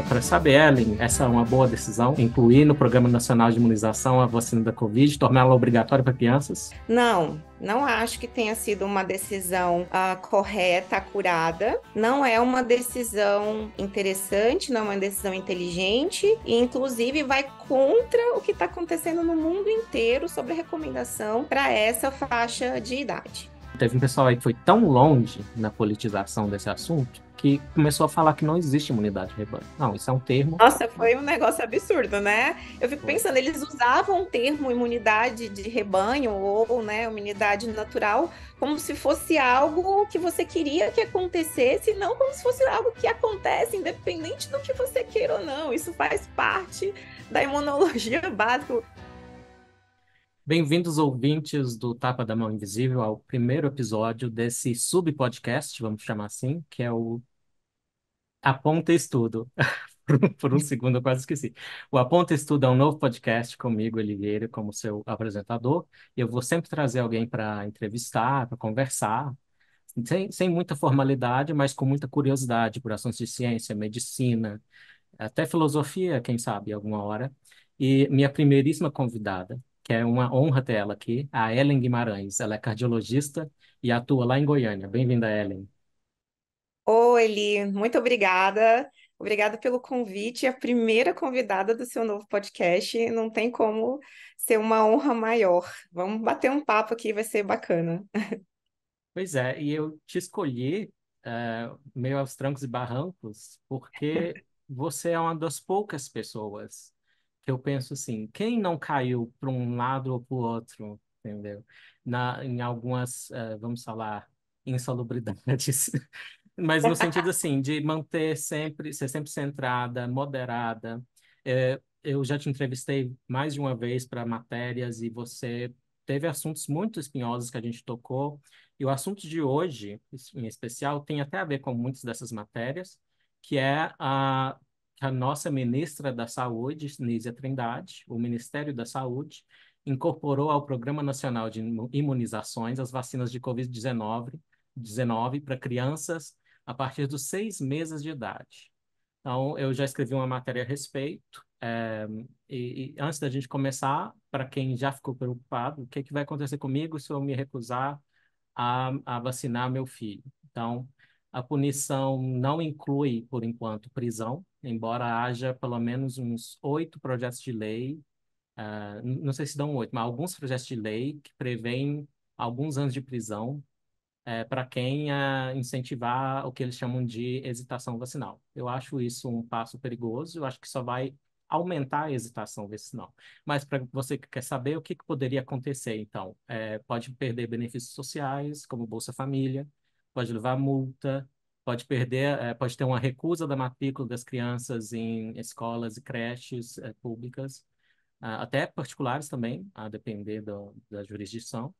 é, para Sabellen, essa é uma boa decisão, incluir no Programa Nacional de Imunização a vacina da Covid, torná-la obrigatória para crianças? Não, não acho que tenha sido uma decisão uh, correta, acurada. Não é uma decisão interessante, não é uma decisão inteligente e, inclusive, vai contra o que está acontecendo no mundo inteiro sobre a recomendação para essa faixa de idade. Teve um pessoal aí que foi tão longe na politização desse assunto que começou a falar que não existe imunidade de rebanho. Não, isso é um termo. Nossa, foi um negócio absurdo, né? Eu fico pensando, eles usavam o termo imunidade de rebanho ou, né, imunidade natural como se fosse algo que você queria que acontecesse, não como se fosse algo que acontece independente do que você queira ou não. Isso faz parte da imunologia básica. Bem-vindos, ouvintes do Tapa da Mão Invisível, ao primeiro episódio desse sub-podcast, vamos chamar assim, que é o Aponta Estudo. Por um segundo eu quase esqueci. O Aponta Estudo é um novo podcast comigo, Oliveira, como seu apresentador. E eu vou sempre trazer alguém para entrevistar, para conversar, sem, sem muita formalidade, mas com muita curiosidade por assuntos de ciência, medicina, até filosofia, quem sabe, alguma hora. E minha primeiríssima convidada que é uma honra ter ela aqui, a Ellen Guimarães. Ela é cardiologista e atua lá em Goiânia. Bem-vinda, Ellen. Oi, Eli, muito obrigada. Obrigada pelo convite. É a primeira convidada do seu novo podcast. Não tem como ser uma honra maior. Vamos bater um papo aqui, vai ser bacana. Pois é, e eu te escolhi uh, meio aos trancos e barrancos, porque você é uma das poucas pessoas que eu penso assim, quem não caiu para um lado ou para o outro, entendeu? Na, em algumas, uh, vamos falar, insalubridades, mas no sentido assim, de manter sempre, ser sempre centrada, moderada. É, eu já te entrevistei mais de uma vez para matérias e você teve assuntos muito espinhosos que a gente tocou, e o assunto de hoje, em especial, tem até a ver com muitas dessas matérias, que é a que a nossa ministra da Saúde, Nízia Trindade, o Ministério da Saúde, incorporou ao Programa Nacional de Imunizações as vacinas de Covid-19 19 para crianças a partir dos seis meses de idade. Então, eu já escrevi uma matéria a respeito. É, e, e, antes da gente começar, para quem já ficou preocupado, o que, é que vai acontecer comigo se eu me recusar a, a vacinar meu filho? Então, a punição não inclui, por enquanto, prisão, embora haja pelo menos uns oito projetos de lei, uh, não sei se dão oito, mas alguns projetos de lei que prevêem alguns anos de prisão uh, eh, para quem uh, incentivar o que eles chamam de hesitação vacinal. Eu acho isso um passo perigoso, eu acho que só vai aumentar a hesitação vacinal. Mas para você que quer saber o que, que poderia acontecer, então, eh, pode perder benefícios sociais, como Bolsa Família, pode levar multa, pode perder, é, pode ter uma recusa da matrícula das crianças em escolas e creches é, públicas, ah, até particulares também, a depender do, da jurisdição.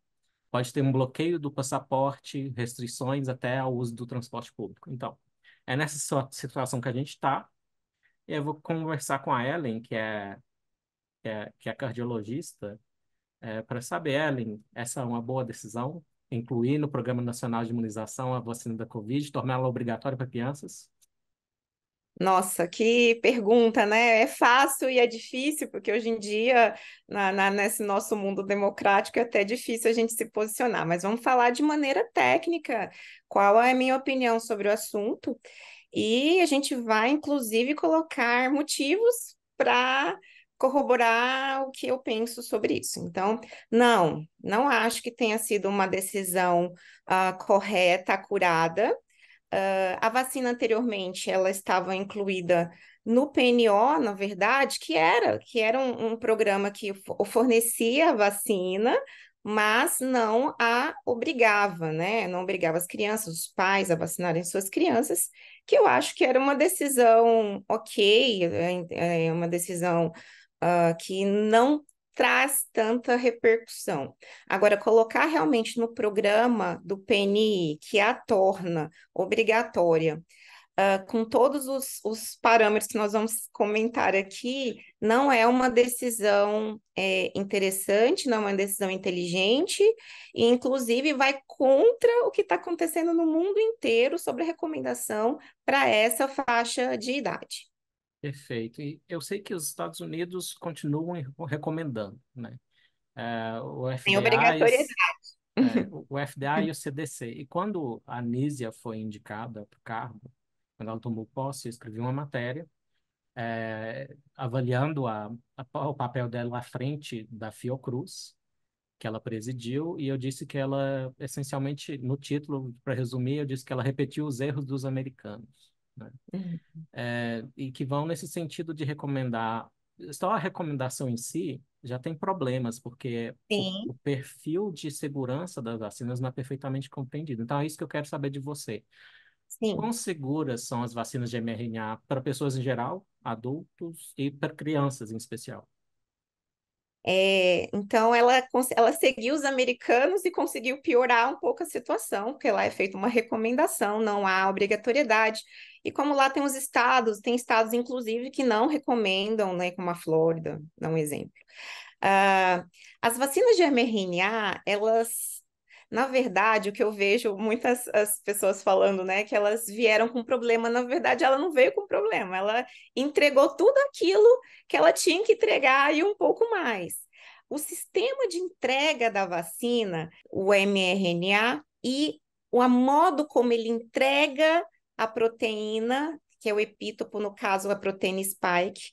Pode ter um bloqueio do passaporte, restrições até ao uso do transporte público. Então, é nessa situação que a gente está. Eu vou conversar com a Ellen, que é, que é, que é cardiologista, é, eh, para saber, Ellen, essa é uma boa decisão? incluir no Programa Nacional de Imunização a vacina da Covid, torná-la obrigatória para crianças? Nossa, que pergunta, né? É fácil e é difícil, porque hoje em dia, na, na, nesse nosso mundo democrático, é até difícil a gente se posicionar. Mas vamos falar de maneira técnica. Qual é a minha opinião sobre o assunto? E a gente vai, inclusive, colocar motivos para corroborar o que eu penso sobre isso. Então, não, não acho que tenha sido uma decisão uh, correta, acurada. Uh, a vacina anteriormente ela estava incluída no PNO, na verdade, que era que era um, um programa que fornecia a vacina, mas não a obrigava, né? Não obrigava as crianças, os pais a vacinarem suas crianças, que eu acho que era uma decisão ok, é, é uma decisão uh, que não traz tanta repercussão. Agora, colocar realmente no programa do PNI, que é a torna obrigatória, uh, com todos os, os, parâmetros que nós vamos comentar aqui, não é uma decisão é, interessante, não é uma decisão inteligente, e inclusive vai contra o que está acontecendo no mundo inteiro sobre a recomendação para essa faixa de idade. Perfeito. E eu sei que os Estados Unidos continuam recomendando, né? É, o FDA obrigatoriedade. é, o FDA e o CDC. E quando a Nízia foi indicada para o cargo, quando ela tomou posse, eu escrevi uma matéria é, avaliando a, a- o papel dela à frente da Fiocruz, que ela presidiu, e eu disse que ela, essencialmente, no título, para resumir, eu disse que ela repetiu os erros dos americanos. Né? É, e que vão nesse sentido de recomendar. Só a recomendação em si já tem problemas, porque é o, o, perfil de segurança das vacinas não é perfeitamente compreendido. Então, é isso que eu quero saber de você. Sim. Quão seguras são as vacinas de mRNA para pessoas em geral, adultos e para crianças em especial? É, então, ela, ela seguiu os americanos e conseguiu piorar um pouco a situação, porque lá é feita uma recomendação, não há obrigatoriedade. E como lá tem os estados, tem estados, inclusive, que não recomendam, né, como a Flórida, dá um exemplo. Uh, as vacinas de mRNA, elas na verdade, o que eu vejo muitas as pessoas falando, né, que elas vieram com problema, na verdade ela não veio com problema, ela entregou tudo aquilo que ela tinha que entregar e um pouco mais. O sistema de entrega da vacina, o mRNA e o modo como ele entrega a proteína, que é o epítopo, no caso a proteína spike,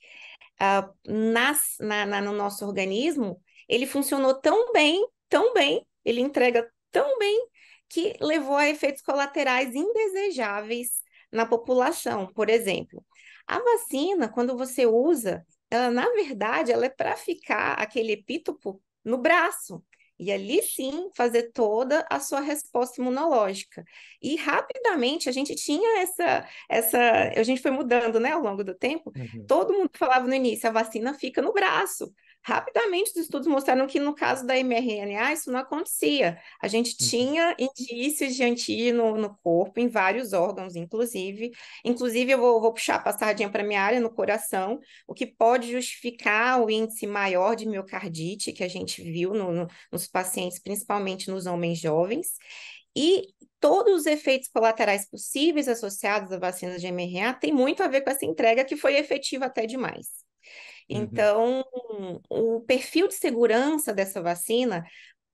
uh, nas, na, na, no nosso organismo, ele funcionou tão bem, tão bem, ele entrega tão bem que levou a efeitos colaterais indesejáveis na população, por exemplo. A vacina, quando você usa, ela na verdade ela é para ficar aquele epítopo no braço. E ali sim fazer toda a sua resposta imunológica. E rapidamente a gente tinha essa. essa a gente foi mudando né, ao longo do tempo. Uhum. Todo mundo falava no início: a vacina fica no braço. Rapidamente, os estudos mostraram que no caso da mRNA isso não acontecia. A gente uhum. tinha indícios de antígeno no, no, corpo, em vários órgãos, inclusive. Inclusive, eu vou, vou puxar a passadinha para minha área, no coração, o que pode justificar o índice maior de miocardite que a gente viu no, no, nos pacientes, principalmente nos homens jovens, e todos os efeitos colaterais possíveis associados à vacina de mRNA tem muito a ver com essa entrega que foi efetiva até demais. Uhum. Então, o perfil de segurança dessa vacina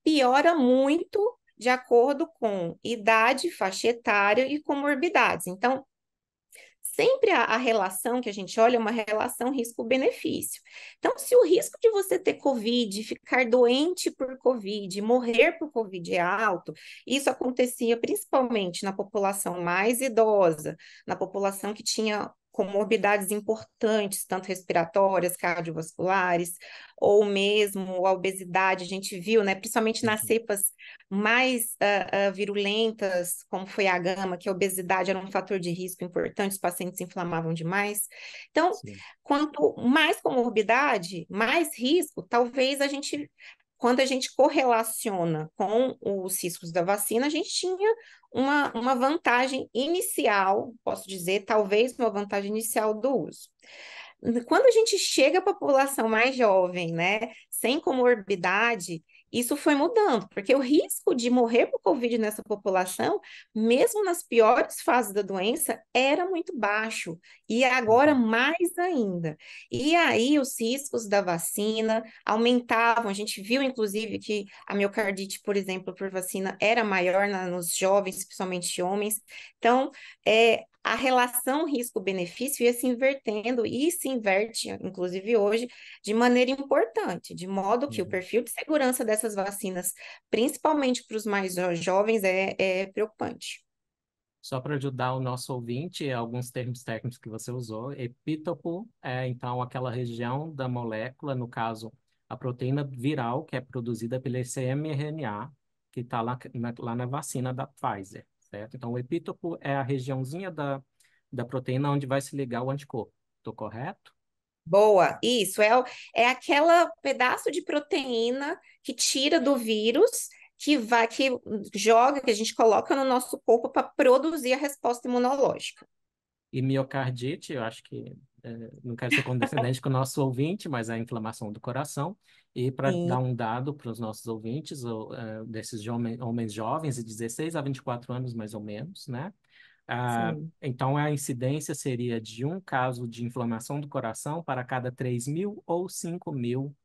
piora muito de acordo com idade, faixa etária e comorbidades. Então, sempre a, a, relação que a gente olha é uma relação risco-benefício. Então, se o risco de você ter Covid, ficar doente por Covid, morrer por Covid é alto, isso acontecia principalmente na população mais idosa, na população que tinha comorbidades importantes, tanto respiratórias, cardiovasculares, ou mesmo a obesidade, a gente viu, né, principalmente nas uhum. cepas mais uh, uh, virulentas, como foi a gama, que a obesidade era um fator de risco importante, os pacientes se inflamavam demais. Então, Sim. quanto mais comorbidade, mais risco, talvez a gente quando a gente correlaciona com os riscos da vacina, a gente tinha uma, uma vantagem inicial, posso dizer, talvez uma vantagem inicial do uso. Quando a gente chega à população mais jovem, né, sem comorbidade, isso foi mudando, porque o risco de morrer por Covid nessa população, mesmo nas piores fases da doença, era muito baixo, e agora uhum. mais ainda. E aí os riscos da vacina aumentavam, a gente viu inclusive que a miocardite, por exemplo, por vacina era maior nos jovens, principalmente homens. Então, é, a relação risco-benefício ia se invertendo e se inverte, inclusive hoje, de maneira importante, de modo que uhum. o perfil de segurança dessas vacinas, principalmente para os mais jovens, é, é preocupante. Só para ajudar o nosso ouvinte, alguns termos técnicos que você usou, epítopo é então aquela região da molécula, no caso a proteína viral que é produzida pela esse mRNA que está lá, lá na vacina da Pfizer certo? Então, o epítopo é a regiãozinha da, da proteína onde vai se ligar o anticorpo. Estou correto? Boa, isso. É, é aquela pedaço de proteína que tira do vírus, que vai, que joga, que a gente coloca no nosso corpo para produzir a resposta imunológica. E miocardite, eu acho que eh, não quero ser condescendente com o nosso ouvinte, mas é a inflamação do coração. E para dar um dado para os nossos ouvintes, ou, uh, eh, desses homens, homens jovens de 16 a 24 anos, mais ou menos, né? Uh, então, a incidência seria de um caso de inflamação do coração para cada 3 mil ou 5 mil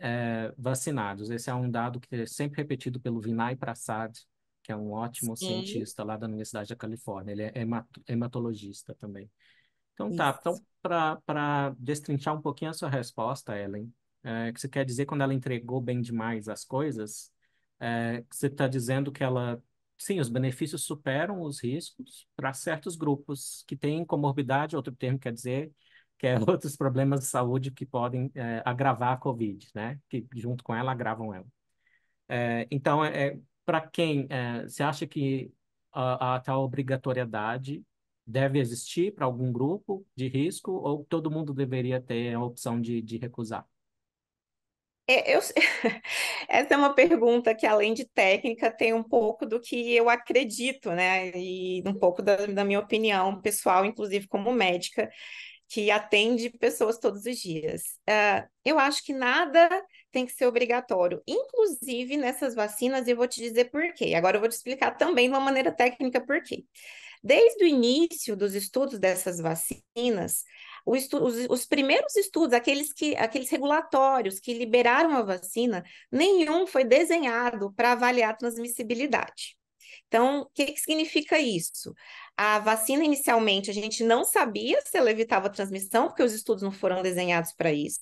uh, vacinados. Esse é um dado que é sempre repetido pelo Vinay Prasad, que é um ótimo Sim. cientista lá da Universidade da Califórnia. Ele é hematologista também. Então tá, Isso. tá, então para destrinchar um pouquinho a sua resposta, Ellen, é, que você quer dizer quando ela entregou bem demais as coisas, é, você está dizendo que ela, sim, os benefícios superam os riscos para certos grupos que têm comorbidade, outro termo quer dizer que é outros problemas de saúde que podem é, agravar a COVID, né? Que junto com ela agravam ela. É, então, é, é para quem é, você acha que a, a, tal obrigatoriedade deve existir para algum grupo de risco ou todo mundo deveria ter a opção de, de recusar? É, eu... Essa é uma pergunta que, além de técnica, tem um pouco do que eu acredito, né? E um pouco da, da minha opinião pessoal, inclusive como médica, que atende pessoas todos os dias. Uh, eu acho que nada tem que ser obrigatório, inclusive nessas vacinas, e eu vou te dizer por quê. Agora eu vou te explicar também de uma maneira técnica por quê. Desde o início dos estudos dessas vacinas, os, os, primeiros estudos, aqueles, que, aqueles regulatórios que liberaram a vacina, nenhum foi desenhado para avaliar a transmissibilidade. Então, o que, que significa isso? A vacina, inicialmente, a gente não sabia se ela evitava a transmissão, porque os estudos não foram desenhados para isso.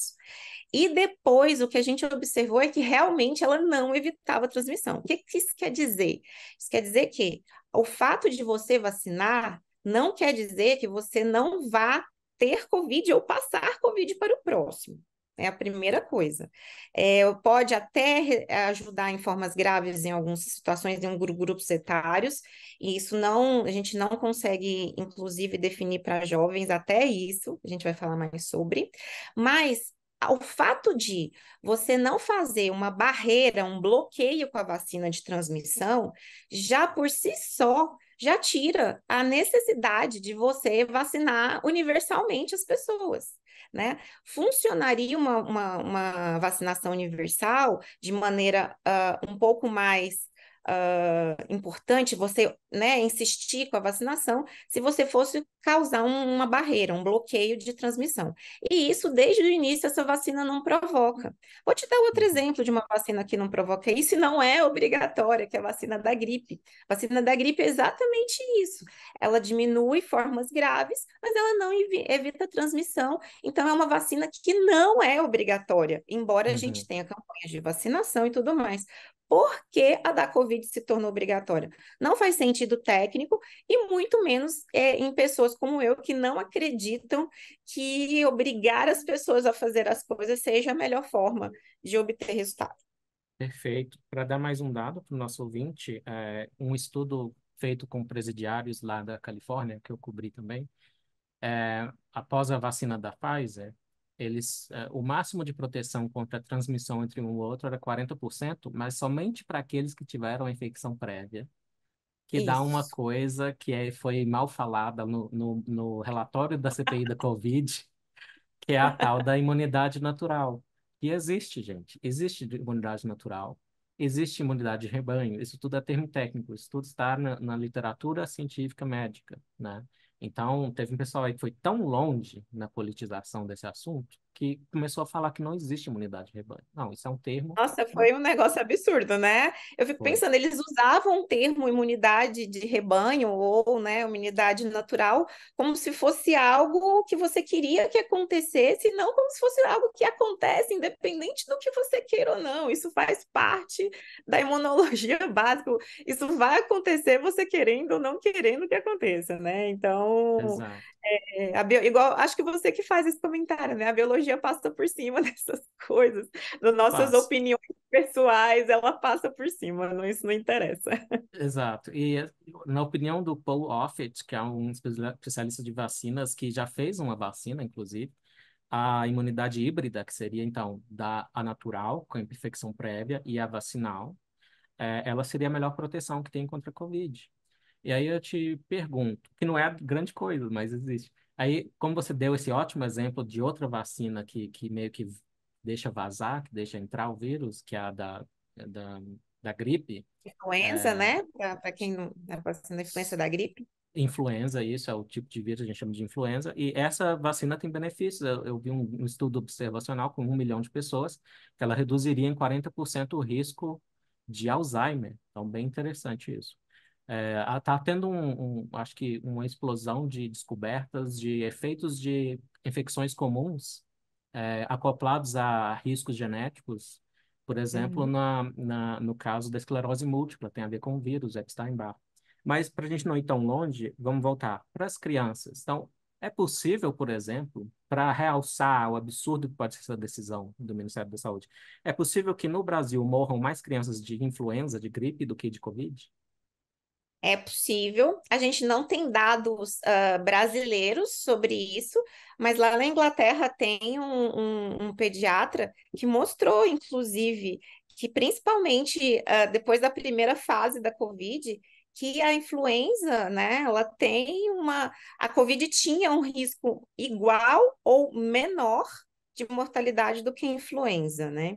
E depois, o que a gente observou é que realmente ela não evitava a transmissão. O que, que isso quer dizer? Isso quer dizer que o fato de você vacinar não quer dizer que você não vá ter Covid ou passar Covid para o próximo. É a primeira coisa. É, pode até ajudar em formas graves em algumas situações em um grupos etários, e isso não, a gente não consegue, inclusive, definir para jovens até isso, a gente vai falar mais sobre, mas o fato de você não fazer uma barreira, um bloqueio com a vacina de transmissão, já por si só já tira a necessidade de você vacinar universalmente as pessoas. Né? Funcionaria uma, uma, uma vacinação universal de maneira uh, um pouco mais uh, importante você né, insistir com a vacinação se você fosse causar um, uma barreira, um bloqueio de transmissão. E isso, desde o início, essa vacina não provoca. Vou te dar outro uhum. exemplo de uma vacina que não provoca isso e não é obrigatória, que é a vacina da gripe. A vacina da gripe é exatamente isso. Ela diminui formas graves, mas ela não evita a transmissão. Então, é uma vacina que não é obrigatória, embora a uhum. gente tenha campanhas de vacinação e tudo mais por que a da Covid se tornou obrigatória. Não faz sentido técnico e muito menos é, em pessoas como eu que não acreditam que obrigar as pessoas a fazer as coisas seja a melhor forma de obter resultado. Perfeito. Para dar mais um dado para o nosso ouvinte, é, um estudo feito com presidiários lá da Califórnia, que eu cobri também, é, após a vacina da Pfizer, eles, é, o máximo de proteção contra a transmissão entre um e outro era 40%, mas somente para aqueles que tiveram a infecção prévia, que Isso. dá uma coisa que é, foi mal falada no, no, no relatório da CPI da Covid, que é a tal da imunidade natural. E existe, gente, existe imunidade natural, existe imunidade de rebanho, isso tudo é termo técnico, isso tudo está na, na literatura científica médica, né? Então, teve um pessoal aí que foi tão longe na politização desse assunto que começou a falar que não existe imunidade de rebanho. Não, isso é um termo. Nossa, foi um negócio absurdo, né? Eu fico foi. pensando, eles usavam o termo imunidade de rebanho ou né, imunidade natural como se fosse algo que você queria que acontecesse, não como se fosse algo que acontece, independente do que você queira ou não. Isso faz parte da imunologia básica. Isso vai acontecer, você querendo ou não querendo que aconteça, né? Então, é, bio... igual acho que você que faz esse comentário, né? A biologia psicologia passa por cima dessas coisas, das nossas passa. opiniões pessoais, ela passa por cima, não, isso não interessa. Exato. E na opinião do Paul Offit, que é um especialista de vacinas, que já fez uma vacina, inclusive, a imunidade híbrida, que seria então da a natural, com a infecção prévia, e a vacinal, é, ela seria a melhor proteção que tem contra a Covid. E aí eu te pergunto, que não é grande coisa, mas existe. Aí, como você deu esse ótimo exemplo de outra vacina que, que meio que deixa vazar, que deixa entrar o vírus, que é a da, é da, da gripe. Influenza, é... né? Para quem não. Né, a vacina influenza da gripe. Influenza, isso é o tipo de vírus que a gente chama de influenza. E essa vacina tem benefícios. Eu, eu vi um, um, estudo observacional com um milhão de pessoas, que ela reduziria em 40% o risco de Alzheimer. Então, bem interessante isso está é, ah, tá tendo um, um, acho que uma explosão de descobertas de efeitos de infecções comuns é, acoplados a riscos genéticos, por exemplo, uhum. na, na, no caso da esclerose múltipla, tem a ver com o vírus é Epstein-Barr. Mas para a gente não ir tão longe, vamos voltar para as crianças. Então, é possível, por exemplo, para realçar o absurdo que pode ser essa decisão do Ministério da Saúde, é possível que no Brasil morram mais crianças de influenza, de gripe, do que de Covid? É possível. A gente não tem dados uh, brasileiros sobre isso, mas lá na Inglaterra tem um, um, um pediatra que mostrou, inclusive, que principalmente uh, depois da primeira fase da Covid, que a influenza, né, ela tem uma. A Covid tinha um risco igual ou menor de mortalidade do que influenza, né?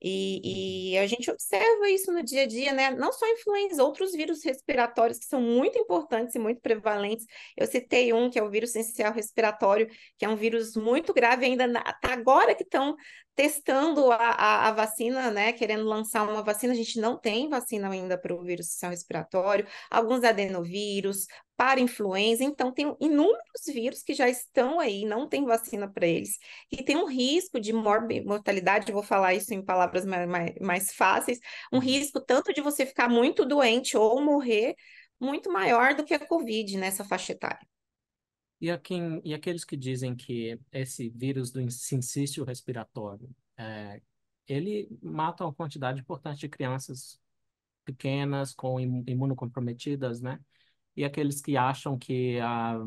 E, e, a gente observa isso no dia a dia, né? Não só influenza, outros vírus respiratórios que são muito importantes e muito prevalentes. Eu citei um que é o vírus essencial respiratório, que é um vírus muito grave ainda na, tá agora que estão testando a, a, a, vacina, né? Querendo lançar uma vacina, a gente não tem vacina ainda para o vírus essencial respiratório. Alguns adenovírus, para influenza. Então, tem inúmeros vírus que já estão aí, não tem vacina para eles, e tem um risco de mortalidade, vou falar isso em palavras mais, mais, mais fáceis, um uhum. risco tanto de você ficar muito doente ou morrer, muito maior do que a Covid nessa faixa etária. E, e aqueles que dizem que esse vírus do sincício respiratório, é, ele mata uma quantidade importante de crianças pequenas, com imunocomprometidas, né? e aqueles que acham que a.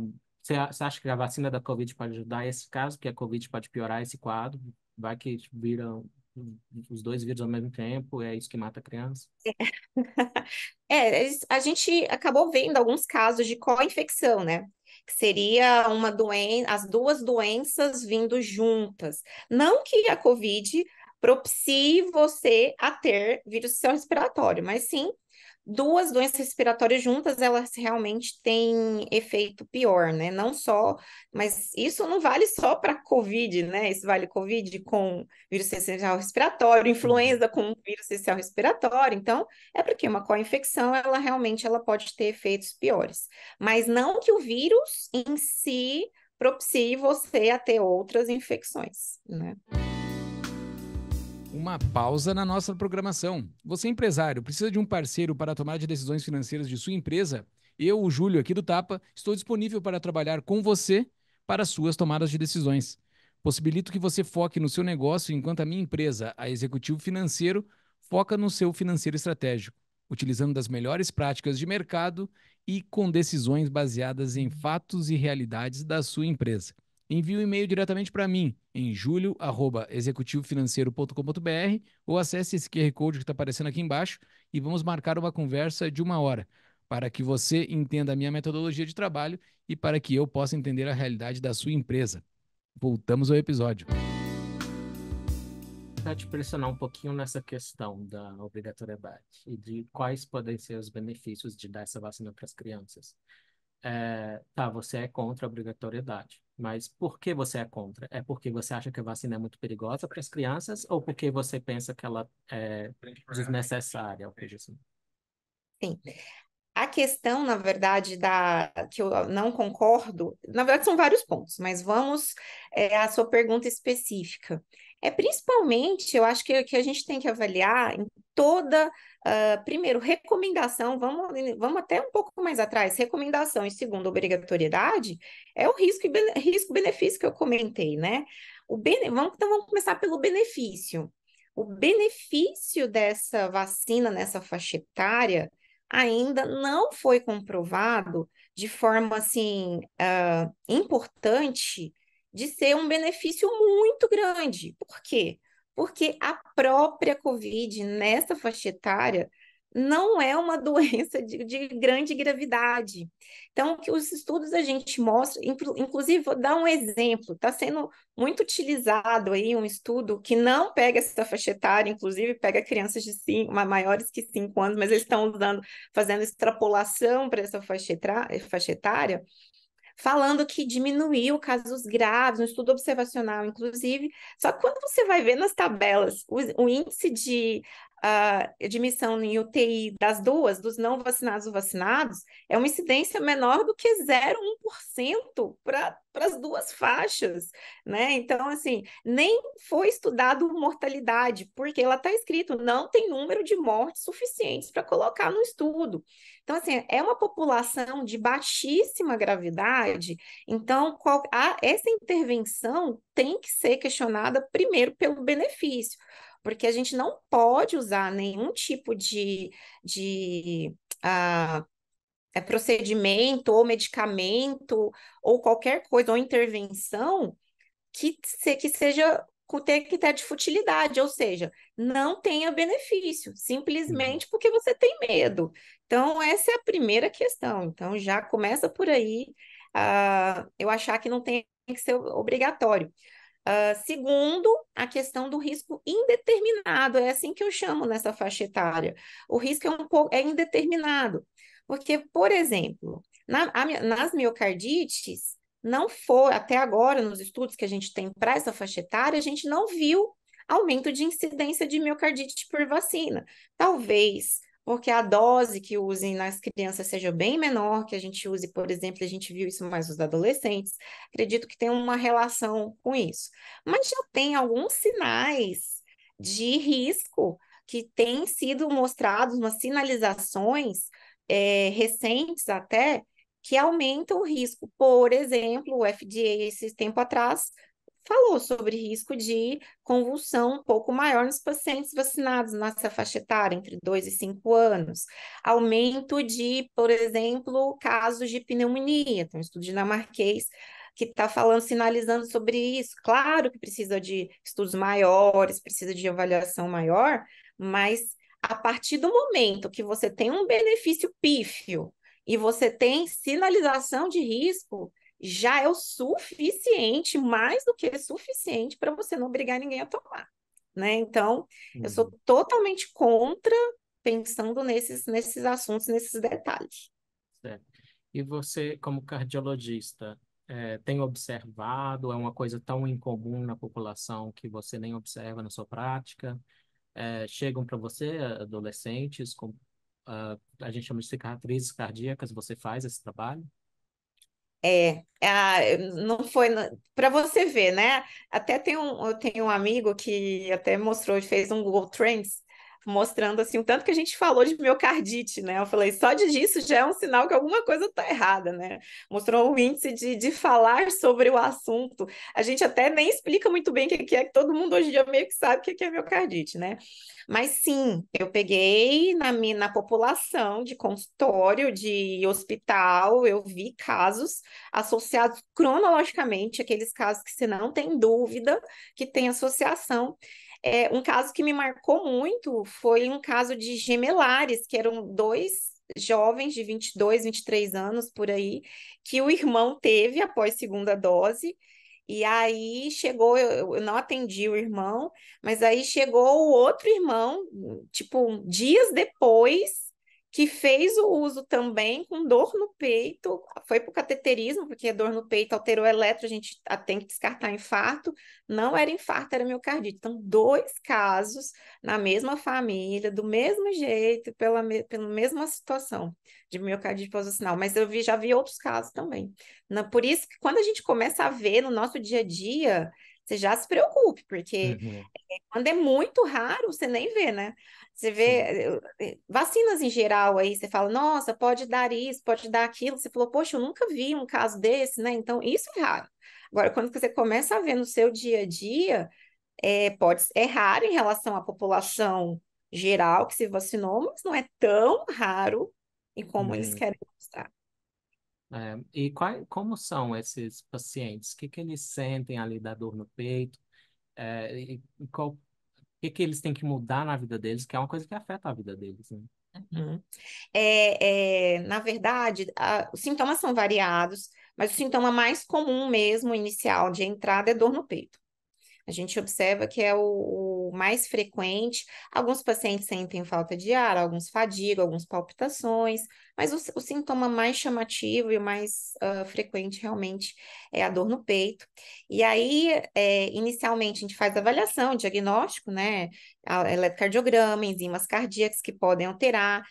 Você acha que a vacina da Covid pode ajudar esse caso, que a Covid pode piorar esse quadro, vai que viram os dois vírus ao mesmo tempo, é isso que mata a criança? É, é a gente acabou vendo alguns casos de co-infecção, né? Que seria uma doença, as duas doenças vindo juntas. Não que a Covid propicie você a ter vírus respiratório, mas sim duas doenças respiratórias juntas, elas realmente têm efeito pior, né? Não só, mas isso não vale só para COVID, né? Isso vale COVID com vírus essencial respiratório, uhum. influenza com vírus essencial respiratório. Então, é porque uma co-infecção, ela realmente ela pode ter efeitos piores. Mas não que o vírus em si propicie você a ter outras infecções, né? uma pausa na nossa programação. Você, empresário, precisa de um parceiro para tomar de decisões financeiras de sua empresa? Eu, o Júlio, aqui do Tapa, estou disponível para trabalhar com você para suas tomadas de decisões. Possibilito que você foque no seu negócio enquanto a minha empresa, a Executivo Financeiro, foca no seu financeiro estratégico, utilizando das melhores práticas de mercado e com decisões baseadas em fatos e realidades da sua empresa. Envie o um e-mail diretamente para mim em julio@executivofinanceiro.com.br ou acesse esse QR Code que está aparecendo aqui embaixo e vamos marcar uma conversa de uma hora para que você entenda a minha metodologia de trabalho e para que eu possa entender a realidade da sua empresa. Voltamos ao episódio. Vou tá te pressionar um pouquinho nessa questão da obrigatoriedade e de quais podem ser os benefícios de dar essa vacina para as crianças. É, tá, você é contra a obrigatoriedade. Mas por que você é contra? É porque você acha que a vacina é muito perigosa para as crianças ou porque você pensa que ela é desnecessária? Ou seja, assim? Sim. A questão, na verdade, da que eu não concordo, na verdade são vários pontos, mas vamos é, à sua pergunta específica. É principalmente, eu acho que, que a gente tem que avaliar em toda Uh, primeiro, recomendação, vamos, vamos até um pouco mais atrás, recomendação e segundo, obrigatoriedade, é o risco e bene, risco-benefício que eu comentei, né? O bene, vamos, então vamos começar pelo benefício. O benefício dessa vacina nessa faixa etária ainda não foi comprovado de forma assim uh, importante de ser um benefício muito grande. Por quê? porque a própria Covid nessa faixa etária não é uma doença de, de, grande gravidade. Então, que os estudos a gente mostra, inclusive, vou dar um exemplo, está sendo muito utilizado aí um estudo que não pega essa faixa etária, inclusive pega crianças de cinco, maiores que 5 anos, mas eles estão usando, fazendo extrapolação para essa faixa etária, faixa etária, falando que diminuiu casos graves, um estudo observacional, inclusive. Só que quando você vai ver nas tabelas o, o índice de uh, admissão em UTI das duas, dos não vacinados ou vacinados, é uma incidência menor do que 0,1% para as duas faixas, né? Então, assim, nem foi estudado mortalidade, porque ela está escrito, não tem número de mortes suficientes para colocar no estudo. Então, assim, é uma população de baixíssima gravidade, então qual, a, essa intervenção tem que ser questionada primeiro pelo benefício, porque a gente não pode usar nenhum tipo de, de uh, procedimento ou medicamento ou qualquer coisa ou intervenção que, se, que seja ter que ter de futilidade, ou seja, não tenha benefício, uhum. simplesmente porque você tem medo. Então, essa é a primeira questão. Então, já começa por aí, uh, eu achar que não tem que ser obrigatório. Uh, segundo, a questão do risco indeterminado, é assim que eu chamo nessa faixa etária. O risco é um pouco é indeterminado, porque, por exemplo, na, a, nas miocardites, não foi, até agora, nos estudos que a gente tem para essa faixa etária, a gente não viu aumento de incidência de miocardite por vacina. Talvez porque a dose que usem nas crianças seja bem menor, que a gente use, por exemplo, a gente viu isso mais nos adolescentes, acredito que tem uma relação com isso. Mas já tem alguns sinais de risco que têm sido mostrados, umas sinalizações é, recentes até, que aumentam o risco. Por exemplo, o FDA, esse tempo atrás, falou sobre risco de convulsão um pouco maior nos pacientes vacinados nessa faixa etária, entre 2 e 5 anos. Aumento de, por exemplo, casos de pneumonia. Tem um estudo dinamarquês que está falando, sinalizando sobre isso. Claro que precisa de estudos maiores, precisa de avaliação maior, mas a partir do momento que você tem um benefício pífio e você tem sinalização de risco, já é o suficiente, mais do que suficiente, para você não obrigar ninguém a tomar. Né? Então, uhum. eu sou uhum. totalmente contra pensando nesses, nesses assuntos, nesses detalhes. Certo. E você, como cardiologista, é, tem observado? É uma coisa tão incomum na população que você nem observa na sua prática? É, chegam para você adolescentes com uh, a gente chama de cicatrizes cardíacas. Você faz esse trabalho? É, ah, não foi para você ver, né? Até tem um, eu tenho um amigo que até mostrou, fez um Google Trends mostrando assim o tanto que a gente falou de miocardite, né? Eu falei, só de disso já é um sinal que alguma coisa está errada, né? Mostrou o índice de, de falar sobre o assunto. A gente até nem explica muito bem o que é, que todo mundo hoje em dia meio que sabe o que é miocardite, né? Mas sim, eu peguei na, na população de consultório, de hospital, eu vi casos associados cronologicamente, aqueles casos que você não tem dúvida que tem associação. É, um caso que me marcou muito foi um caso de gemelares, que eram dois jovens de 22, 23 anos por aí, que o irmão teve após segunda dose. E aí chegou, eu, eu não atendi o irmão, mas aí chegou o outro irmão, tipo, dias depois que fez o uso também com dor no peito, foi para o cateterismo, porque a dor no peito alterou o eletro, a gente ah, tem que descartar infarto, não era infarto, era miocardite. Então, dois casos na mesma família, do mesmo jeito, pela, pela mesma situação de miocardite posicional, mas eu vi, já vi outros casos também. por isso que quando a gente começa a ver no nosso dia a dia, você já se preocupe, porque uhum. quando é muito raro, você nem vê, né? Você vê eh, eh, vacinas em geral aí, você fala, nossa, pode dar isso, pode dar aquilo. Você falou, poxa, eu nunca vi um caso desse, né? Então, isso é raro. Agora, quando você começa a ver no seu dia a dia, é, pode, é raro em relação à população geral que se vacinou, mas não é tão raro e como eles uhum. querem mostrar. É, e qual, como são esses pacientes? O que, que eles sentem ali da dor no peito? É, e qual, o que, que eles têm que mudar na vida deles? Que é uma coisa que afeta a vida deles, né? Uhum. É, é, na verdade, a, os sintomas são variados, mas o sintoma mais comum mesmo, inicial, de entrada, é dor no peito. A gente observa que é o, o mais frequente. Alguns pacientes sentem falta de ar, alguns fadiga, alguns palpitações, mas o, o sintoma mais chamativo e o mais uh, frequente realmente é a dor no peito. E aí, é, inicialmente, a gente faz a avaliação, diagnóstico, né? A eletrocardiograma, enzimas cardíacas que podem alterar,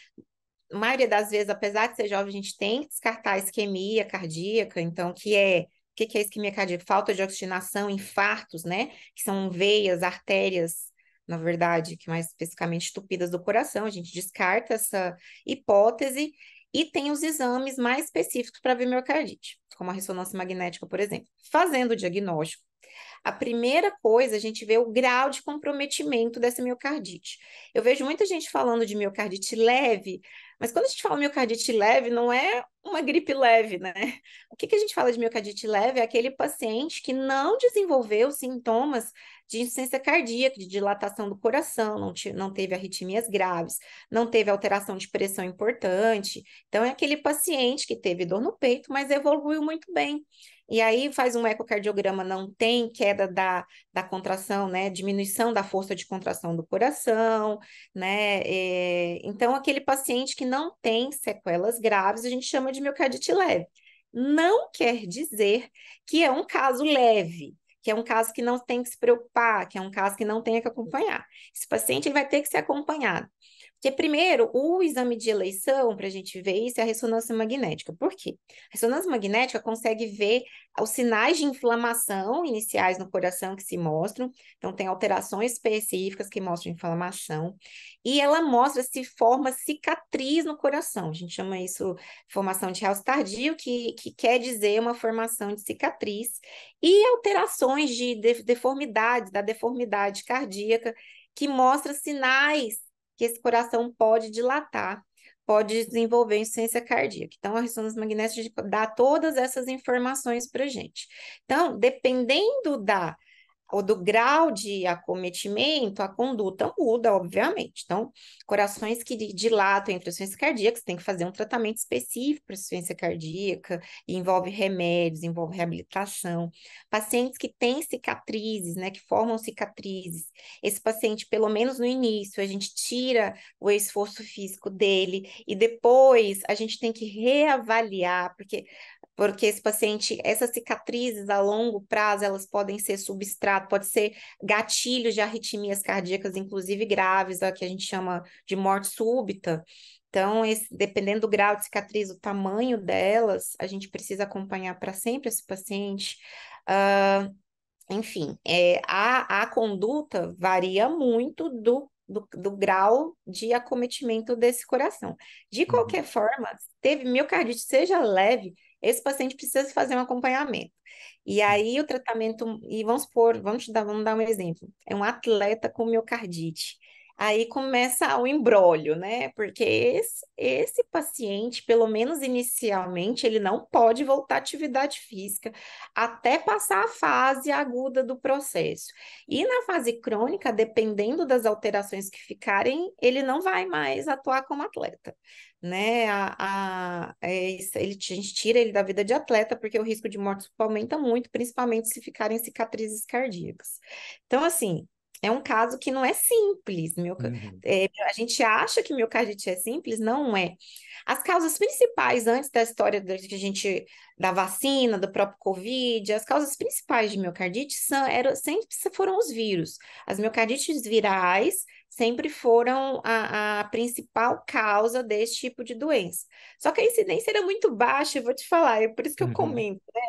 a maioria das vezes, apesar de ser jovem, a gente tem que descartar a isquemia cardíaca, então, que é que, que é isquemia Falta de oxigenação, infartos, né? Que são veias, artérias, na verdade, que mais especificamente estupidas do coração. A gente descarta essa hipótese e tem os exames mais específicos para ver miocardite, como a ressonância magnética, por exemplo. Fazendo o diagnóstico, a primeira coisa a gente vê o grau de comprometimento dessa miocardite. Eu vejo muita gente falando de miocardite leve, mas quando a gente fala miocardite leve, não é uma gripe leve, né? O que, que a gente fala de miocardite leve é aquele paciente que não desenvolveu sintomas de insuficiência cardíaca, de dilatação do coração, não, não teve arritmias graves, não teve alteração de pressão importante. Então, é aquele paciente que teve dor no peito, mas evoluiu muito bem. E aí faz um ecocardiograma, não tem, que é queda da, da contração, né? Diminuição da força de contração do coração, né? É, então, aquele paciente que não tem sequelas graves, a gente chama de miocardite leve. Não quer dizer que é um caso leve, que é um caso que não tem que se preocupar, que é um caso que não tem que acompanhar. Esse paciente ele vai ter que ser acompanhado que primeiro, o exame de eleição, para a gente ver isso, é a ressonância magnética. Por quê? A ressonância magnética consegue ver os sinais de inflamação iniciais no coração que se mostram. Então, tem alterações específicas que mostram inflamação. E ela mostra se forma cicatriz no coração. A gente chama isso formação de Hals tardio, que, que quer dizer uma formação de cicatriz. E alterações de deformidade, da deformidade cardíaca, que mostra sinais que esse coração pode dilatar, pode desenvolver insuficiência cardíaca. Então, a ressonância magnética dá todas essas informações para a gente. Então, dependendo da ou do grau de acometimento, a conduta muda, obviamente. Então, corações que dilatam insuficiência cardíaca, você tem que fazer um tratamento específico para insuficiência cardíaca, envolve remédios, envolve reabilitação. Pacientes que têm cicatrizes, né, que formam cicatrizes, esse paciente, pelo menos no início, a gente tira o esforço físico dele e depois a gente tem que reavaliar, porque porque esse paciente, essas cicatrizes a longo prazo, elas podem ser substrato, pode ser gatilho de arritmias cardíacas, inclusive graves, a que a gente chama de morte súbita. Então, esse, dependendo do grau de cicatriz, o tamanho delas, a gente precisa acompanhar para sempre esse paciente. Uh, enfim, é, a, a conduta varia muito do do, do, grau de acometimento desse coração. De uhum. qualquer uhum. forma, teve miocardite, seja leve, esse paciente precisa fazer um acompanhamento. E aí o tratamento, e vamos supor, vamos te dar, vamos dar um exemplo. É um atleta com miocardite. Aí começa o embrólio, né? Porque esse, esse paciente, pelo menos inicialmente, ele não pode voltar à atividade física até passar a fase aguda do processo. E na fase crônica, dependendo das alterações que ficarem, ele não vai mais atuar como atleta né? A, a, é ele, a gente tira ele da vida de atleta, porque o risco de morte aumenta muito, principalmente se ficarem cicatrizes cardíacas. Então, assim, é um caso que não é simples. Meu, uhum. é, a gente acha que miocardite é simples, não é. As causas principais antes da história da, gente da vacina, do próprio Covid, as causas principais de miocardite são, eram, sempre foram os vírus. As miocardites virais sempre foram a, a principal causa desse tipo de doença. Só que a incidência era muito baixa, eu vou te falar, é por isso que eu uhum. comento, né?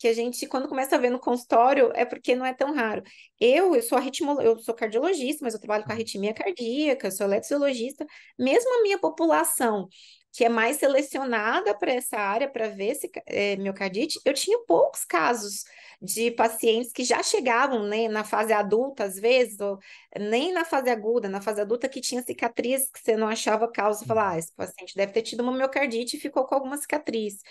que a gente, quando começa a ver no consultório, é porque não é tão raro. Eu, eu sou arritmo, eu sou cardiologista, mas eu trabalho com uhum. arritmia cardíaca, sou eletrologista, mesmo a minha população, que é mais selecionada para essa área, para ver se é, miocardite, eu tinha poucos casos de pacientes que já chegavam né, na fase adulta, às vezes, ou nem na fase aguda, na fase adulta que tinha cicatriz que você não achava causa, falar, uhum. ah, esse paciente deve ter tido uma miocardite e ficou com alguma cicatriz.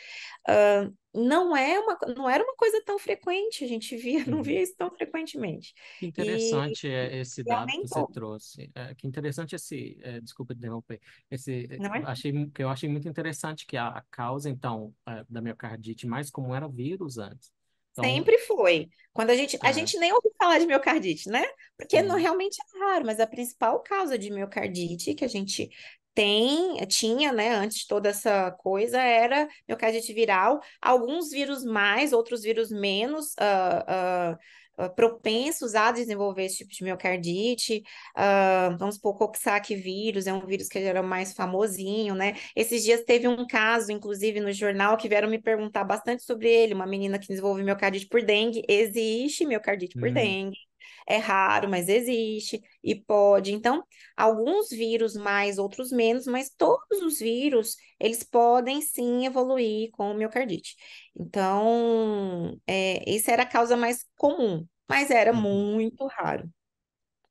Uh, não é uma, não era uma coisa tão frequente, a gente via, não uhum. via isso tão frequentemente. Que interessante eh, e, esse é dado que você trouxe. É, que interessante esse, é, desculpa interromper, esse, eh, é? achei, que eu achei muito interessante que a, a causa, então, da miocardite mais comum era vírus antes. Então... Sempre foi. Quando a gente, é. a gente nem ouviu falar de miocardite, né? Porque não, realmente é raro, mas a principal causa de miocardite que a gente tem, tinha, né, antes de toda essa coisa, era miocardite viral, alguns vírus mais, outros vírus menos uh, uh, ah, propensos a desenvolver esse tipo de miocardite. Uh, vamos supor, Coxac vírus, é um vírus que era mais famosinho, né? Esses dias teve um caso, inclusive, no jornal, que vieram me perguntar bastante sobre ele, uma menina que desenvolveu miocardite por dengue. Existe miocardite por uhum. dengue é raro, mas existe e pode. Então, alguns vírus mais, outros menos, mas todos os vírus, eles podem sim evoluir com miocardite. Então, é, essa era a causa mais comum, mas era uhum. muito raro.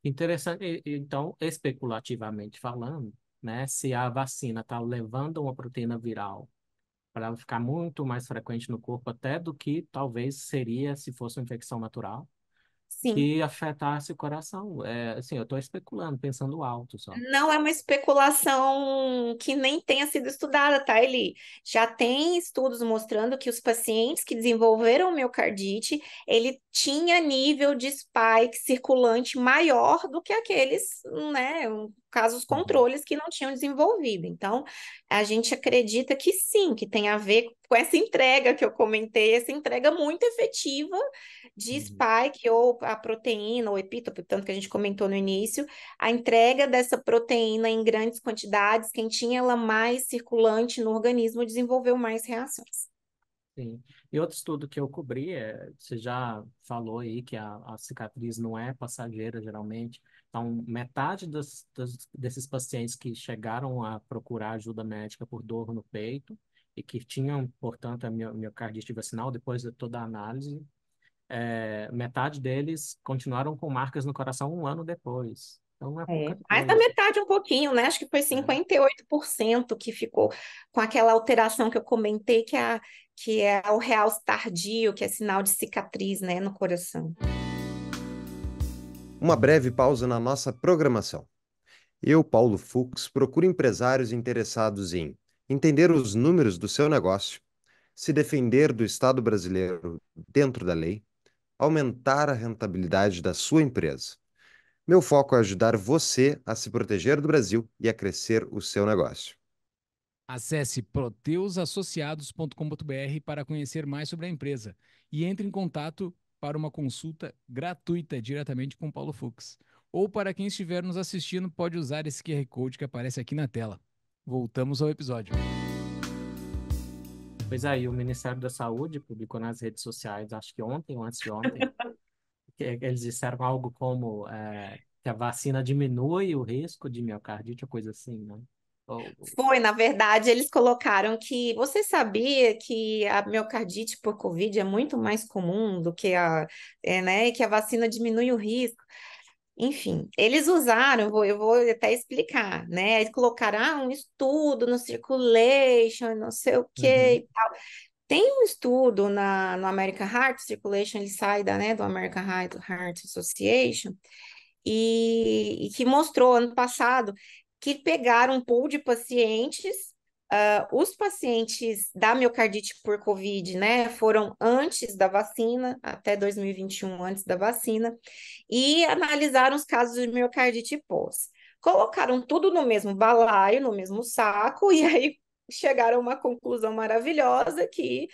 Interessante. Então, especulativamente falando, né, se a vacina está levando uma proteína viral para ela ficar muito mais frequente no corpo até do que talvez seria se fosse uma infecção natural, Sim. que afetasse o coração. É, assim, eu estou especulando, pensando alto só. Não é uma especulação que nem tenha sido estudada, tá, Eli? Já tem estudos mostrando que os pacientes que desenvolveram miocardite, ele tinha nível de spike circulante maior do que aqueles, né, caso os uhum. controles que não tinham desenvolvido. Então, a gente acredita que sim, que tem a ver com essa entrega que eu comentei, essa entrega muito efetiva de uhum. spike ou a proteína ou epítope, tanto que a gente comentou no início, a entrega dessa proteína em grandes quantidades, quem tinha ela mais circulante no organismo desenvolveu mais reações. Sim. E outro estudo que eu cobri, é, você já falou aí que a, a cicatriz não é passageira geralmente, então, metade dos, dos, desses pacientes que chegaram a procurar ajuda médica por dor no peito e que tinham, portanto, a miocardite vacinal, depois de toda a análise, é, metade deles continuaram com marcas no coração um ano depois. Então, é é, mais da metade, um pouquinho, né? Acho que foi 58% é. que ficou com aquela alteração que eu comentei, que é, que é o realce tardio, que é sinal de cicatriz, né, no coração. Uma breve pausa na nossa programação. Eu, Paulo Fux, procuro empresários interessados em entender os números do seu negócio, se defender do Estado brasileiro dentro da lei, aumentar a rentabilidade da sua empresa. Meu foco é ajudar você a se proteger do Brasil e a crescer o seu negócio. Acesse proteusassociados.com.br para conhecer mais sobre a empresa e entre em contato para uma consulta gratuita diretamente com Paulo Fux. Ou para quem estiver nos assistindo, pode usar esse QR Code que aparece aqui na tela. Voltamos ao episódio. Pois aí, o Ministério da Saúde publicou nas redes sociais, acho que ontem ou antes de ontem, que eles disseram algo como é, que a vacina diminui o risco de miocardite, coisa assim, né? Foi, na verdade, eles colocaram que você sabia que a miocardite por Covid é muito mais comum do que a, é, né, que a vacina diminui o risco. Enfim, eles usaram, eu vou até explicar, né? Eles colocaram ah, um estudo no circulation, não sei o que uhum. e tal. Tem um estudo na, no American Heart Circulation, ele sai da, né, do American Heart, Heart Association, e, e, que mostrou ano passado que pegaram um pool de pacientes. Uh, os pacientes da miocardite por Covid, né, foram antes da vacina, até 2021, antes da vacina, e analisaram os casos de miocardite pós. Colocaram tudo no mesmo balaio, no mesmo saco, e aí chegaram a uma conclusão maravilhosa que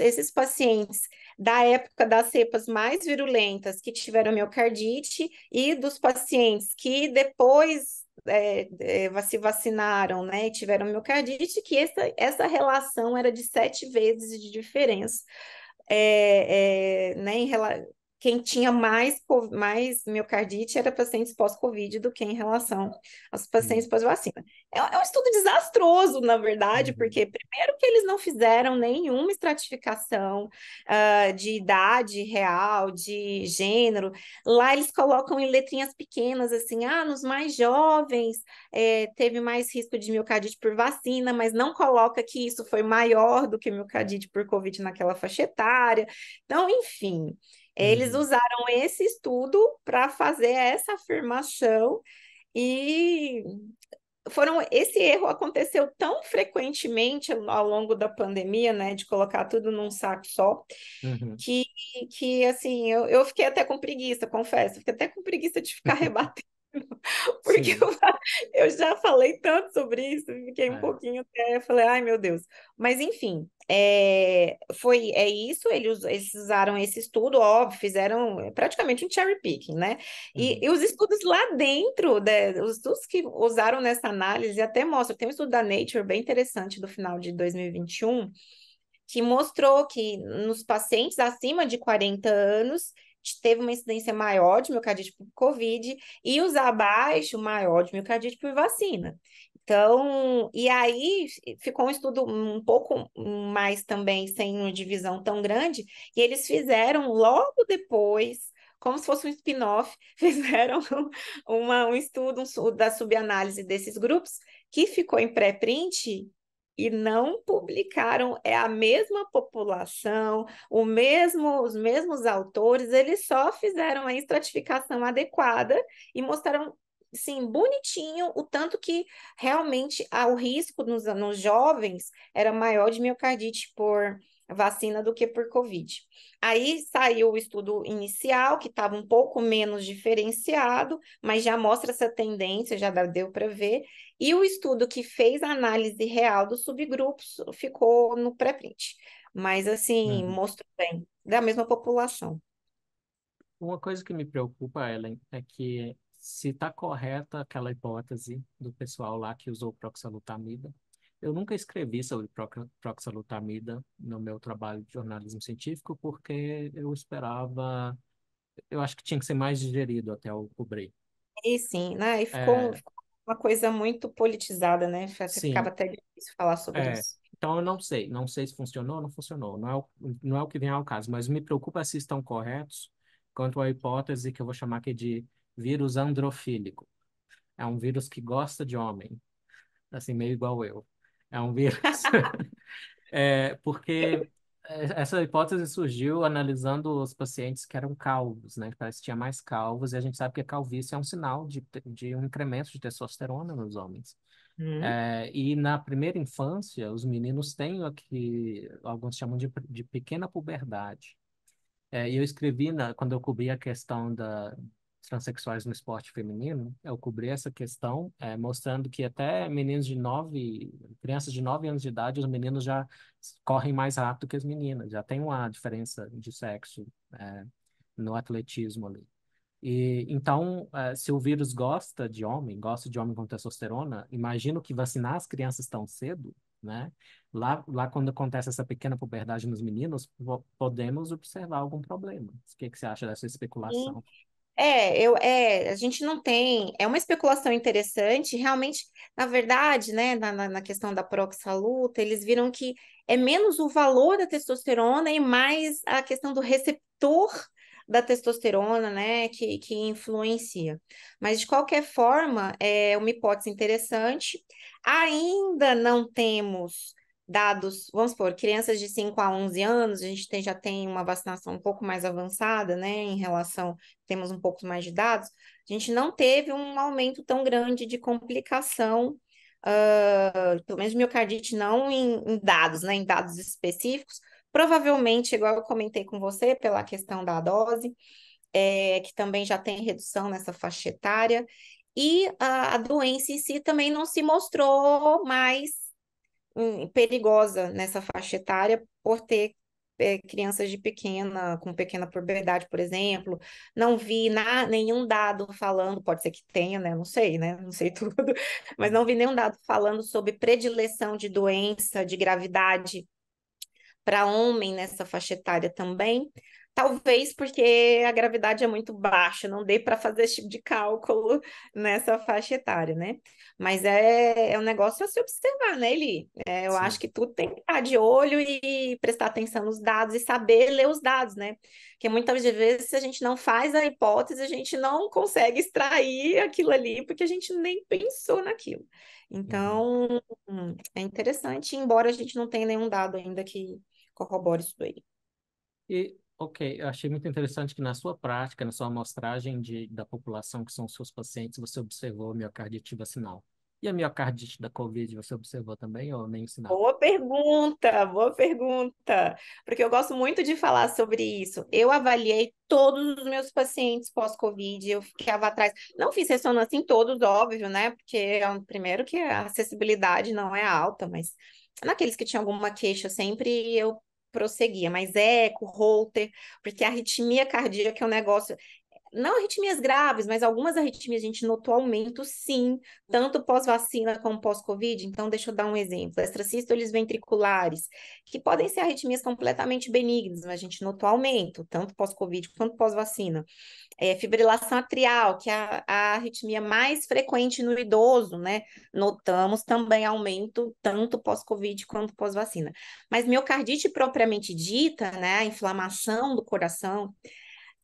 esses pacientes da época das cepas mais virulentas que tiveram miocardite e dos pacientes que depois é, é, se vacinaram né, e tiveram miocardite, que essa, essa relação era de sete vezes de diferença é, é, né, em, quem tinha mais, mais miocardite era pacientes pós-Covid do que em relação aos pacientes uhum. pós-vacina. É, é, um estudo desastroso, na verdade, uhum. porque primeiro que eles não fizeram nenhuma estratificação uh, de idade real, de gênero. Lá eles colocam em letrinhas pequenas, assim, ah, nos mais jovens é, teve mais risco de miocardite por vacina, mas não coloca que isso foi maior do que miocardite por Covid naquela faixa etária. Então, enfim... Eles uhum. usaram esse estudo para fazer essa afirmação e foram esse erro aconteceu tão frequentemente ao longo da pandemia, né, de colocar tudo num saco só, uhum. que, que assim eu, eu fiquei até com preguiça, confesso, fiquei até com preguiça de ficar rebatendo Porque eu, eu, já falei tanto sobre isso, fiquei um é. pouquinho até, falei, ai meu Deus. Mas enfim, é, foi, é isso, eles, eles usaram esse estudo, óbvio, fizeram eh, praticamente um cherry picking, né? E, uhum. e os estudos lá dentro, de, né, os estudos que usaram nessa análise até mostram, tem um estudo da Nature bem interessante do final de 2021, que mostrou que nos pacientes acima de 40 anos, teve uma incidência maior de miocardite por Covid e os abaixo maior de miocardite por vacina. Então, e aí ficou um estudo um pouco mais também, sem uma divisão tão grande, e eles fizeram logo depois como se fosse um spin-off, fizeram uma, um estudo um, da subanálise desses grupos, que ficou em pré-print e não publicaram é a mesma população, o mesmo, os mesmos autores, eles só fizeram a estratificação adequada e mostraram sim bonitinho o tanto que realmente o risco nos, nos jovens era maior de miocardite por vacina do que por Covid. Aí saiu o estudo inicial, que estava um pouco menos diferenciado, mas já mostra essa tendência, já deu para ver. E o estudo que fez a análise real dos subgrupos ficou no pré-print. Mas, assim, uhum. mostrou bem, da mesma população. Uma coisa que me preocupa, Ellen, é que se está correta aquela hipótese do pessoal lá que usou proxalutamida, eu nunca escrevi sobre proxalutamida no meu trabalho de jornalismo científico, porque eu esperava. Eu acho que tinha que ser mais digerido até eu cobrir. E sim, né? E ficou, é... ficou uma coisa muito politizada, né? Sim. Ficava até difícil falar sobre é. isso. Então eu não sei, não sei se funcionou ou não funcionou, não é, o, não é o que vem ao caso, mas me preocupa se estão corretos quanto à hipótese que eu vou chamar aqui de vírus androfílico. É um vírus que gosta de homem, assim, meio igual eu. É um vírus. é, porque é, essa hipótese surgiu analisando os pacientes que eram calvos, né? Que pareciam mais calvos, e a gente sabe que a calvície é um sinal de, de um incremento de testosterona nos homens. Uhum. É, e na primeira infância, os meninos têm o que alguns chamam de, de pequena puberdade. É, e eu escrevi, na, quando eu cobri a questão da, transexuais no esporte feminino, eu cobri essa questão, é, mostrando que até meninos de 9, crianças de 9 anos de idade, os meninos já correm mais rápido que as meninas, já tem uma diferença de sexo é, no atletismo ali. E, então, é, se o vírus gosta de homem, gosta de homem com testosterona, imagino que vacinar as crianças tão cedo, né? Lá, lá quando acontece essa pequena puberdade nos meninos, podemos observar algum problema. O que, que você acha dessa especulação? Sim. É, eu, é, a gente não tem. É uma especulação interessante. Realmente, na verdade, né, na, na, na questão da luta, eles viram que é menos o valor da testosterona e mais a questão do receptor da testosterona, né, que, que influencia. Mas, de qualquer forma, é uma hipótese interessante. Ainda não temos dados, vamos supor, crianças de 5 a 11 anos, a gente tem, já tem uma vacinação um pouco mais avançada, né, em relação, temos um pouco mais de dados, a gente não teve um aumento tão grande de complicação, uh, pelo menos miocardite não em, em dados, né, em dados específicos, provavelmente, igual eu comentei com você, pela questão da dose, é, que também já tem redução nessa faixa etária, e a, a doença em si também não se mostrou mais perigosa nessa faixa etária por ter é, crianças de pequena, com pequena puberdade, por exemplo, não vi na, nenhum dado falando, pode ser que tenha, né? Não sei, né? Não sei tudo, mas não vi nenhum dado falando sobre predileção de doença, de gravidade para homem nessa faixa etária também. Talvez porque a gravidade é muito baixa, não dê para fazer esse tipo de cálculo nessa faixa etária, né? Mas é, é um negócio a se observar, né, Eli? É, eu Sim. acho que tudo tem que estar de olho e prestar atenção nos dados e saber ler os dados, né? Porque muitas vezes, se a gente não faz a hipótese, a gente não consegue extrair aquilo ali, porque a gente nem pensou naquilo. Uhum. Então, é interessante, embora a gente não tenha nenhum dado ainda que corrobora isso daí. E, ok, eu achei muito interessante que na sua prática, na sua amostragem de, da população que são seus pacientes, você observou a miocardite vacinal. E a miocardite da Covid, você observou também ou nem sinal? Boa pergunta, boa pergunta. Porque eu gosto muito de falar sobre isso. Eu avaliei todos os meus pacientes pós-Covid, eu ficava atrás. Não fiz ressonância em todos, óbvio, né? Porque, é primeiro, que a acessibilidade não é alta, mas naqueles é que tinham alguma queixa sempre, eu prosseguia, mas eco, Holter, porque a arritmia cardíaca é um negócio, não arritmias graves, mas algumas arritmias a gente notou aumento, sim, tanto pós-vacina como pós-Covid. Então, deixa eu dar um exemplo. Extrasístoles ventriculares, que podem ser arritmias completamente benignas, mas a gente notou aumento, tanto pós-Covid quanto pós-vacina. É, fibrilação atrial, que é a, a arritmia mais frequente no idoso, né? Notamos também aumento, tanto pós-Covid quanto pós-vacina. Mas miocardite propriamente dita, né? A inflamação do coração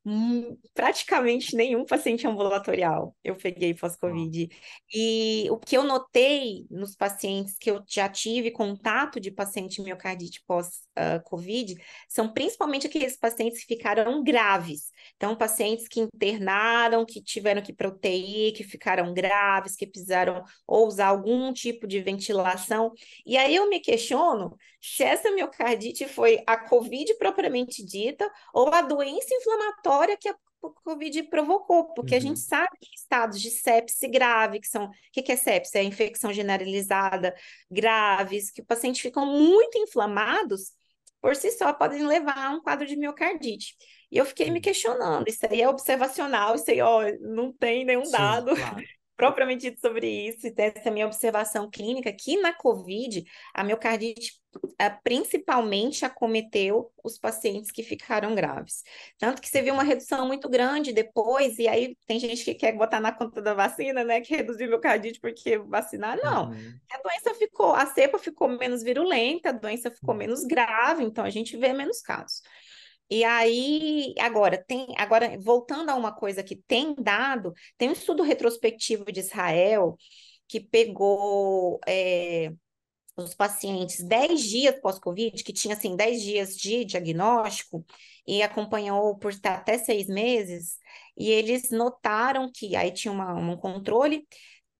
Hum, praticamente nenhum paciente ambulatorial eu peguei pós-Covid. E o que eu notei nos pacientes que eu já tive contato de paciente miocardite pós-Covid ah, são principalmente aqueles pacientes que ficaram graves. Então, pacientes que internaram, que tiveram que proteir, que ficaram graves, que precisaram ou usar algum tipo de ventilação. E aí eu me questiono se essa miocardite foi a COVID propriamente dita ou a doença inflamatória que a COVID provocou, porque uhum. a gente uhum. sabe que estados de sepse grave, que são, o que, é sepse? É infecção generalizada, graves, que o paciente ficam muito inflamados, por si só podem levar a um quadro de miocardite. E eu fiquei me questionando, isso aí é observacional, isso aí ó, não tem nenhum Sim, dado, claro propriamente dito sobre isso e ter essa minha observação clínica, que na COVID, a miocardite eh, principalmente acometeu os pacientes que ficaram graves. Tanto que você viu uma redução muito grande depois, e aí tem gente que quer botar na conta da vacina, né, que reduziu miocardite porque vacinar, não. Uhum. A doença ficou, a cepa ficou menos virulenta, a doença ficou uhum. menos grave, então a gente vê menos casos. E aí, agora, tem, agora, voltando a uma coisa que tem dado, tem um estudo retrospectivo de Israel que pegou é, os pacientes 10 dias pós-Covid, que tinha assim 10 dias de diagnóstico, e acompanhou por até seis meses, e eles notaram que aí tinha uma, um controle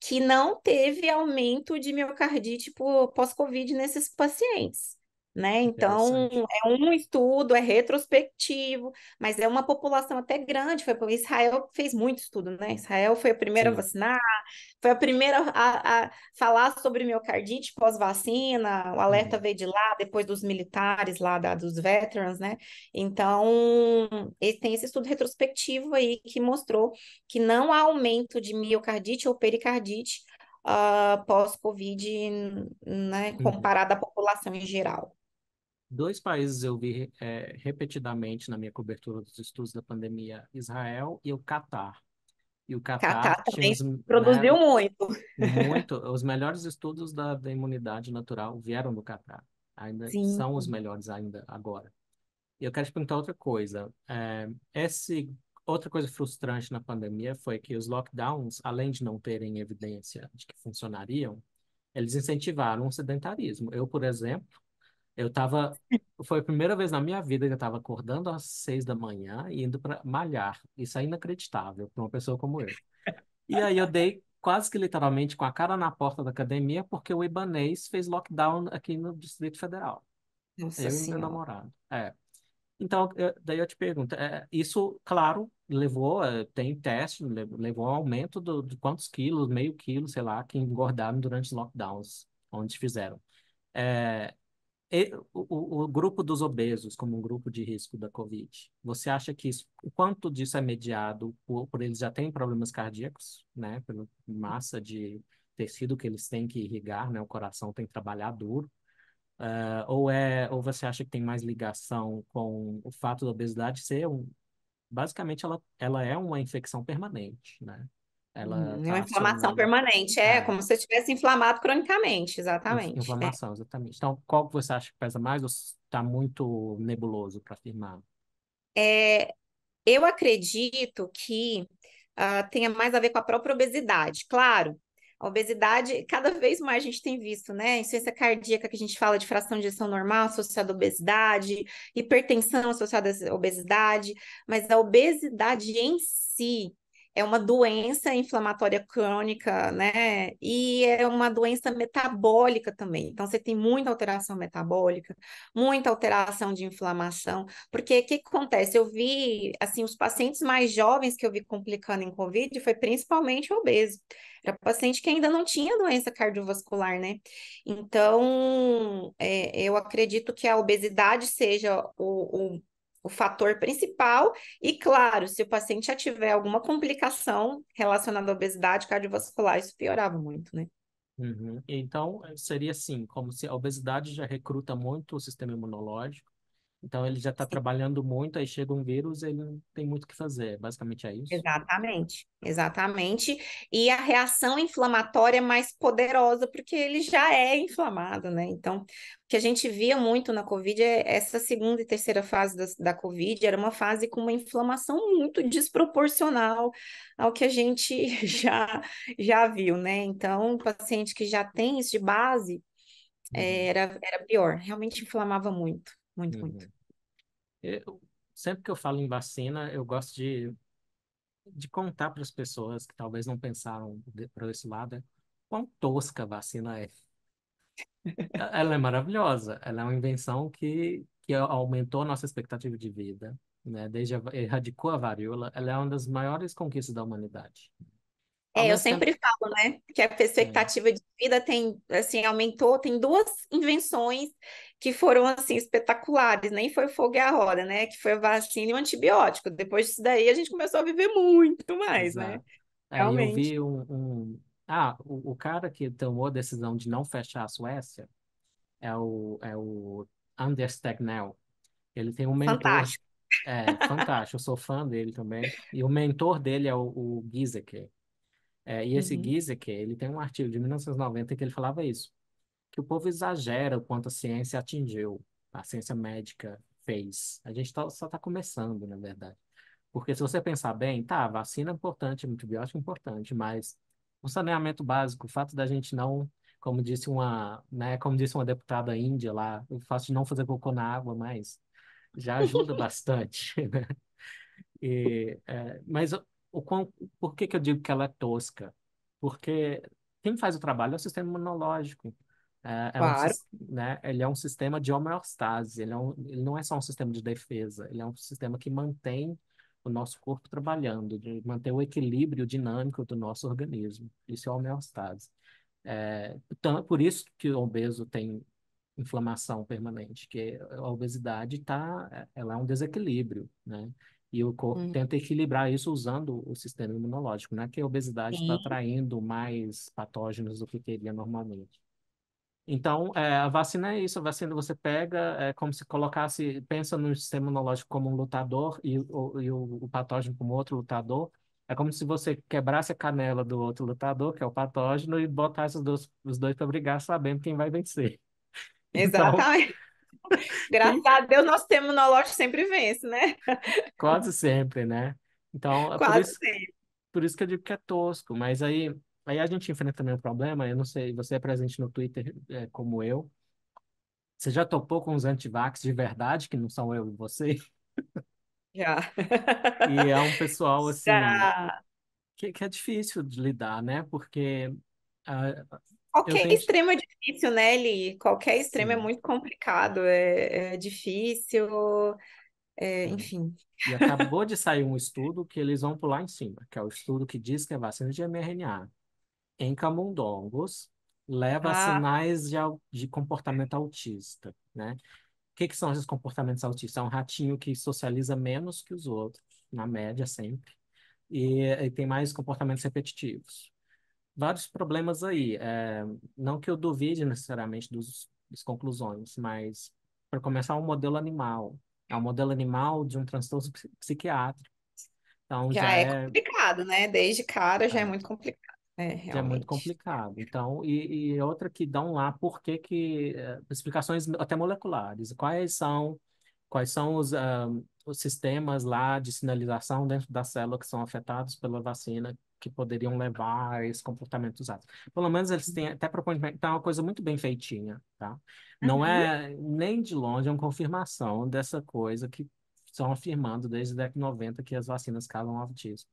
que não teve aumento de miocardite pós-Covid nesses pacientes né? Então, é um estudo, é retrospectivo, mas é uma população até grande. Foi Israel fez muito estudo, né? Israel foi a primeira Sim. a vacinar, foi a primeira a, a falar sobre miocardite pós-vacina. O alerta uhum. veio de lá, depois dos militares lá, da, dos veterans, né? Então, tem esse estudo retrospectivo aí que mostrou que não há aumento de miocardite ou pericardite uh, pós-Covid, né? Uhum. Comparado à população em geral. Dois países eu vi é, repetidamente na minha cobertura dos estudos da pandemia, Israel e o Catar. E o Catar, produziu né, muito. Muito. Os melhores estudos da, da imunidade natural vieram do Catar. Ainda Sim. são os melhores ainda agora. E eu quero te perguntar outra coisa. É, esse, outra coisa frustrante na pandemia foi que os lockdowns, além de não terem evidência de que funcionariam, eles incentivaram o sedentarismo. Eu, por exemplo, eu tava. Foi a primeira vez na minha vida que eu tava acordando às seis da manhã e indo para malhar. Isso é inacreditável para uma pessoa como eu. E aí eu dei quase que literalmente com a cara na porta da academia porque o Ibanês fez lockdown aqui no Distrito Federal. Nossa eu e meu namorado. É. Então, eu, daí eu te pergunto, é, isso, claro, levou, é, tem teste, levou ao aumento do, de quantos quilos, meio quilo, sei lá, que engordaram durante os lockdowns, onde fizeram. É, o, o, grupo dos obesos como um grupo de risco da COVID, você acha que isso, o quanto disso é mediado por, por eles já terem problemas cardíacos, né? Pela massa de tecido que eles têm que irrigar, né? O coração tem que trabalhar duro. Uh, ou, é, ou você acha que tem mais ligação com o fato da obesidade ser um, basicamente ela, ela é uma infecção permanente, né? Ela uhum. é uma tá inflamação permanente, é, é, como se tivesse inflamado cronicamente, exatamente. É. Inflamação, é. exatamente. Então, qual você acha que pesa mais ou está muito nebuloso para afirmar? É, eu acredito que uh, tenha mais a ver com a própria obesidade. Claro, a obesidade, cada vez mais a gente tem visto, né? Insuficiência cardíaca, que a gente fala de fração de gestão normal associada à obesidade, hipertensão associada à obesidade, mas a obesidade em si, é uma doença inflamatória crônica, né? E é uma doença metabólica também. Então, você tem muita alteração metabólica, muita alteração de inflamação. Porque o que, que acontece? Eu vi, assim, os pacientes mais jovens que eu vi complicando em Covid foi principalmente obeso. Era paciente que ainda não tinha doença cardiovascular, né? Então, é, eu acredito que a obesidade seja o, o o fator principal. E, claro, se o paciente já tiver alguma complicação relacionada à obesidade cardiovascular, isso piorava muito, né? Uhum. Então, eh, seria assim, como se a obesidade já recruta muito o sistema imunológico, então ele já está trabalhando muito, aí chega um vírus, ele não tem muito o que fazer. Basicamente é isso. Exatamente, exatamente. E a reação inflamatória é mais poderosa, porque ele já é inflamado, né? Então, o que a gente via muito na Covid é essa segunda e terceira fase da, da Covid era uma fase com uma inflamação muito desproporcional ao que a gente já, já viu, né? Então, o paciente que já tem isso de base. Uhum. Era, era pior, realmente inflamava muito. Muito, uhum. muito. Eu, sempre que eu falo em vacina, eu gosto de, de contar para as pessoas que talvez não pensaram para esse lado quão tosca a vacina é. ela é maravilhosa, ela é uma invenção que, que aumentou a nossa expectativa de vida, né? desde a, erradicou a varíola, ela é uma das maiores conquistas da humanidade. É, eu sempre falo, né, que a expectativa é. de vida tem, assim, aumentou, tem duas invenções que foram, assim, espetaculares, nem foi o fogo e a roda, né, que foi a vacina e o antibiótico, depois disso daí a gente começou a viver muito mais, né. Exato. né, realmente. eu vi um, um... ah, o, o, cara que tomou a decisão de não fechar a Suécia é o, é o Anders Tegnell, ele tem um mentor... Fantástico. É, fantástico, eu sou fã dele também, e o mentor dele é o, o Giesecke é, e esse uhum. Giesecke, ele tem um artigo de 1990 que ele falava isso, que o povo exagera o quanto a ciência atingiu, a ciência médica fez. A gente tá, só está começando, na verdade. Porque se você pensar bem, tá, vacina é importante, antibiótico é importante, mas o saneamento básico, o fato da gente não, como disse uma, né, como disse uma deputada índia lá, o fato de não fazer cocô na água mais, já ajuda bastante, né? E, é, mas o quão, por que que eu digo que ela é tosca? Porque quem faz o trabalho é o sistema imunológico. É, é um, Claro. né, ele é um sistema de homeostase, ele, é um, ele não é só um sistema de defesa, ele é um sistema que mantém o nosso corpo trabalhando, de manter o equilíbrio dinâmico do nosso organismo. Isso é homeostase. É, então, é por isso que o obeso tem inflamação permanente, que a obesidade tá, é, ela é um desequilíbrio, né? E eu uhum. tento equilibrar isso usando o sistema imunológico, né? Que a obesidade está atraindo mais patógenos do que teria normalmente. Então, é, a vacina é isso. A vacina você pega, é como se colocasse, pensa no sistema imunológico como um lutador e, o, e o, o patógeno como outro lutador. É como se você quebrasse a canela do outro lutador, que é o patógeno, e botasse os dois, os dois para brigar, sabendo quem vai vencer. Então, Exatamente. Então, Graças a Deus, nosso tema imunológico sempre vence, né? Quase sempre, né? Então, é Quase por isso, sempre. Por isso que eu digo que é tosco, mas aí, aí a gente enfrenta também um problema, eu não sei, você é presente no Twitter é, como eu, você já topou com os antivax de verdade, que não são eu e você? Já. e é um pessoal assim... Já. Que, que é difícil de lidar, né? Porque... Uh, Qualquer tenho... extremo é difícil, né, Eli? Qualquer extremo é Sim. é muito complicado, é, é difícil, é, enfim. E acabou de sair um estudo que eles vão pular em cima, que é o estudo que diz que a vacina de mRNA em camundongos leva ah. a sinais de, de comportamento autista, né? O que, que são esses comportamentos autistas? É um ratinho que socializa menos que os outros, na média sempre, e, e tem mais comportamentos repetitivos vários problemas aí. É, não que eu duvide necessariamente dos, das conclusões, mas, para começar, é um modelo animal. É um modelo animal de um transtorno psiquiátrico. Então, já, já é, é, complicado, né? Desde cara já é, é muito complicado. É, né, realmente. É muito complicado. Então, e, e outra que dão lá, por que que... É, explicações até moleculares. Quais são quais são os, ah, os sistemas lá de sinalização dentro da célula que são afetados pela vacina que poderiam levar a esse comportamento usado? Pelo menos eles têm até propõem, então é uma coisa muito bem feitinha, tá? Não uhum. é nem de longe uma confirmação dessa coisa que estão afirmando desde a década de 90 que as vacinas causam autismo.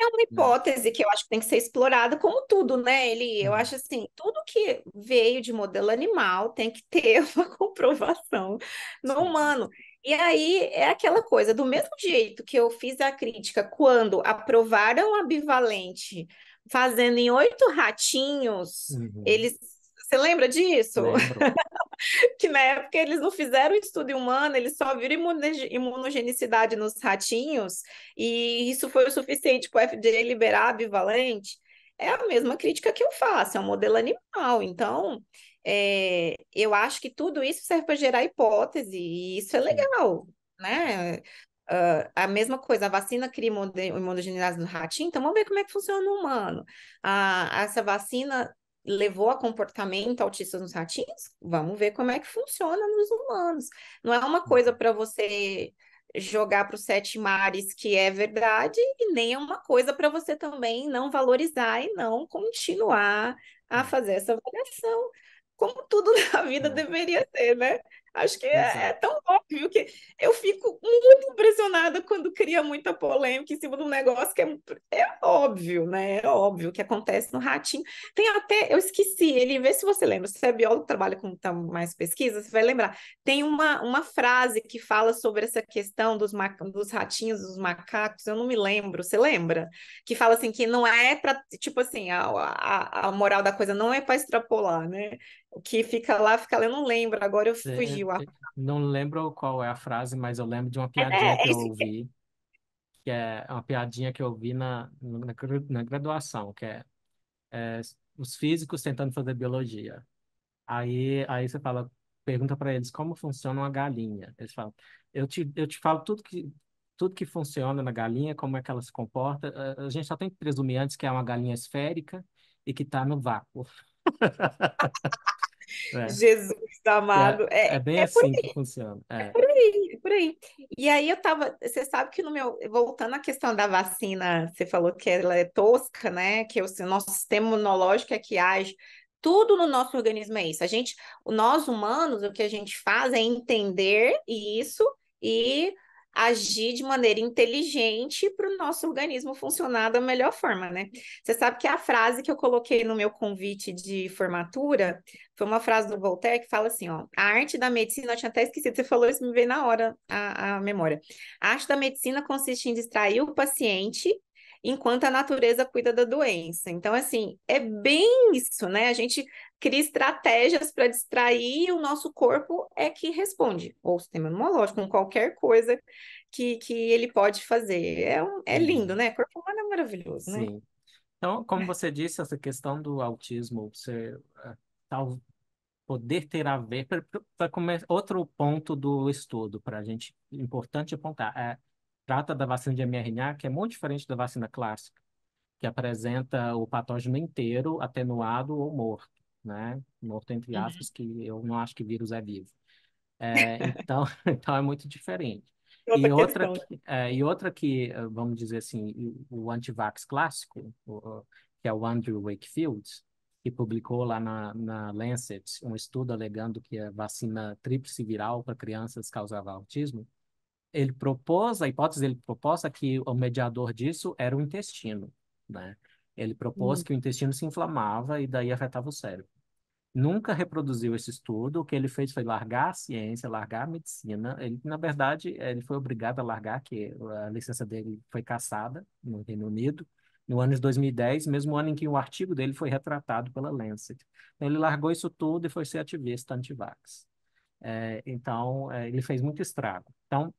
É uma né. hipótese que eu acho que tem que ser explorada, como tudo, né, Eli? Eu uhum. acho assim, tudo que veio de modelo animal tem que ter uma comprovação no humano. E aí é aquela coisa, do mesmo jeito que eu fiz a crítica quando aprovaram a bivalente fazendo em oito ratinhos, uhum. eles. Você lembra disso? que na época eles não fizeram estudo humano, eles só viram imunogenicidade nos ratinhos, e isso foi o suficiente para o FDA liberar a bivalente. É a mesma crítica que eu faço, é um modelo animal. Então, é, eu acho que tudo isso serve para gerar hipótese, e isso é legal, né? Uh, a mesma coisa, a vacina cria imunogenicidade no ratinho, então vamos ver como é que funciona no humano. Uh, essa vacina levou a comportamento autista nos ratinhos, vamos ver como é que funciona nos humanos. Não é uma coisa para você jogar para os sete mares que é verdade e nem é uma coisa para você também não valorizar e não continuar a é. fazer essa avaliação, como tudo na vida é. deveria ser, né? Acho que é, é, tão óbvio que eu fico muito impressionada quando cria muita polêmica em cima de um negócio que é, é óbvio, né? É óbvio que acontece no ratinho. Tem até, eu esqueci, ele vê se você lembra, se você é biólogo, trabalha com mais pesquisas, você vai lembrar. Tem uma, uma frase que fala sobre essa questão dos, ma, dos ratinhos, dos macacos, eu não me lembro, você lembra? Que fala assim que não é para, tipo assim, a, a, a moral da coisa não é para extrapolar, né? O que fica lá, fica lá, eu não lembro, agora eu fugi. não lembro qual é a frase, mas eu lembro de uma é, piadinha é, que eu ouvi, que é uma piadinha que eu ouvi na, na, na graduação, que é, é os físicos tentando fazer biologia. Aí, aí você fala, pergunta para eles como funciona uma galinha. Eles falam, eu te, eu te falo tudo que, tudo que funciona na galinha, como é que ela se comporta. A gente só tem que presumir antes que é uma galinha esférica e que está no vácuo. É. Jesus amado. É, é, é bem é assim que funciona. É. é. por aí, por aí. E aí eu tava. Você sabe que no meu. Voltando à questão da vacina, você falou que ela é tosca, né? Que o nosso sistema imunológico é que age. Tudo no nosso organismo é isso. A gente, nós humanos, o que a gente faz é entender isso e agir de maneira inteligente para o nosso organismo funcionar da melhor forma, né? Você sabe que a frase que eu coloquei no meu convite de formatura foi uma frase do Voltaire que fala assim, ó, a arte da medicina, eu tinha até esquecido, você falou isso, me veio na hora a, a memória. A arte da medicina consiste em distrair o paciente enquanto a natureza cuida da doença. Então, assim, é bem isso, né? A gente cria estratégias para distrair e o nosso corpo é que responde, ou o sistema imunológico, com qualquer coisa que, que ele pode fazer. É, um, é uhum. lindo, né? O corpo humano é maravilhoso, né? Sim. Então, como você disse, essa questão do autismo, você é, tal, poder ter a ver, para começar, outro ponto do estudo para a gente, importante apontar, é trata da vacina de mRNA, que é muito diferente da vacina clássica, que apresenta o patógeno inteiro, atenuado ou morto, né? Morto entre uhum. aspas, uhum. que eu não acho que vírus é vivo. É, então, então é muito diferente. É outra e, outra que, é, e outra que, eh, vamos dizer assim, o antivax clássico, o, que é o Andrew Wakefield, que publicou lá na, na Lancet um estudo alegando que a vacina tríplice viral para crianças causava autismo, ele propôs, a hipótese dele proposta é que o mediador disso era o intestino, né? Ele propôs uhum. que o intestino se inflamava e daí afetava o cérebro. Nunca reproduziu esse estudo, o que ele fez foi largar a ciência, largar a medicina. Ele, na verdade, ele foi obrigado a largar, que a licença dele foi cassada no Reino Unido, no ano de 2010, mesmo ano em que o artigo dele foi retratado pela Lancet. Ele largou isso tudo e foi ser ativista anti É, então, é, ele fez muito estrago. Então,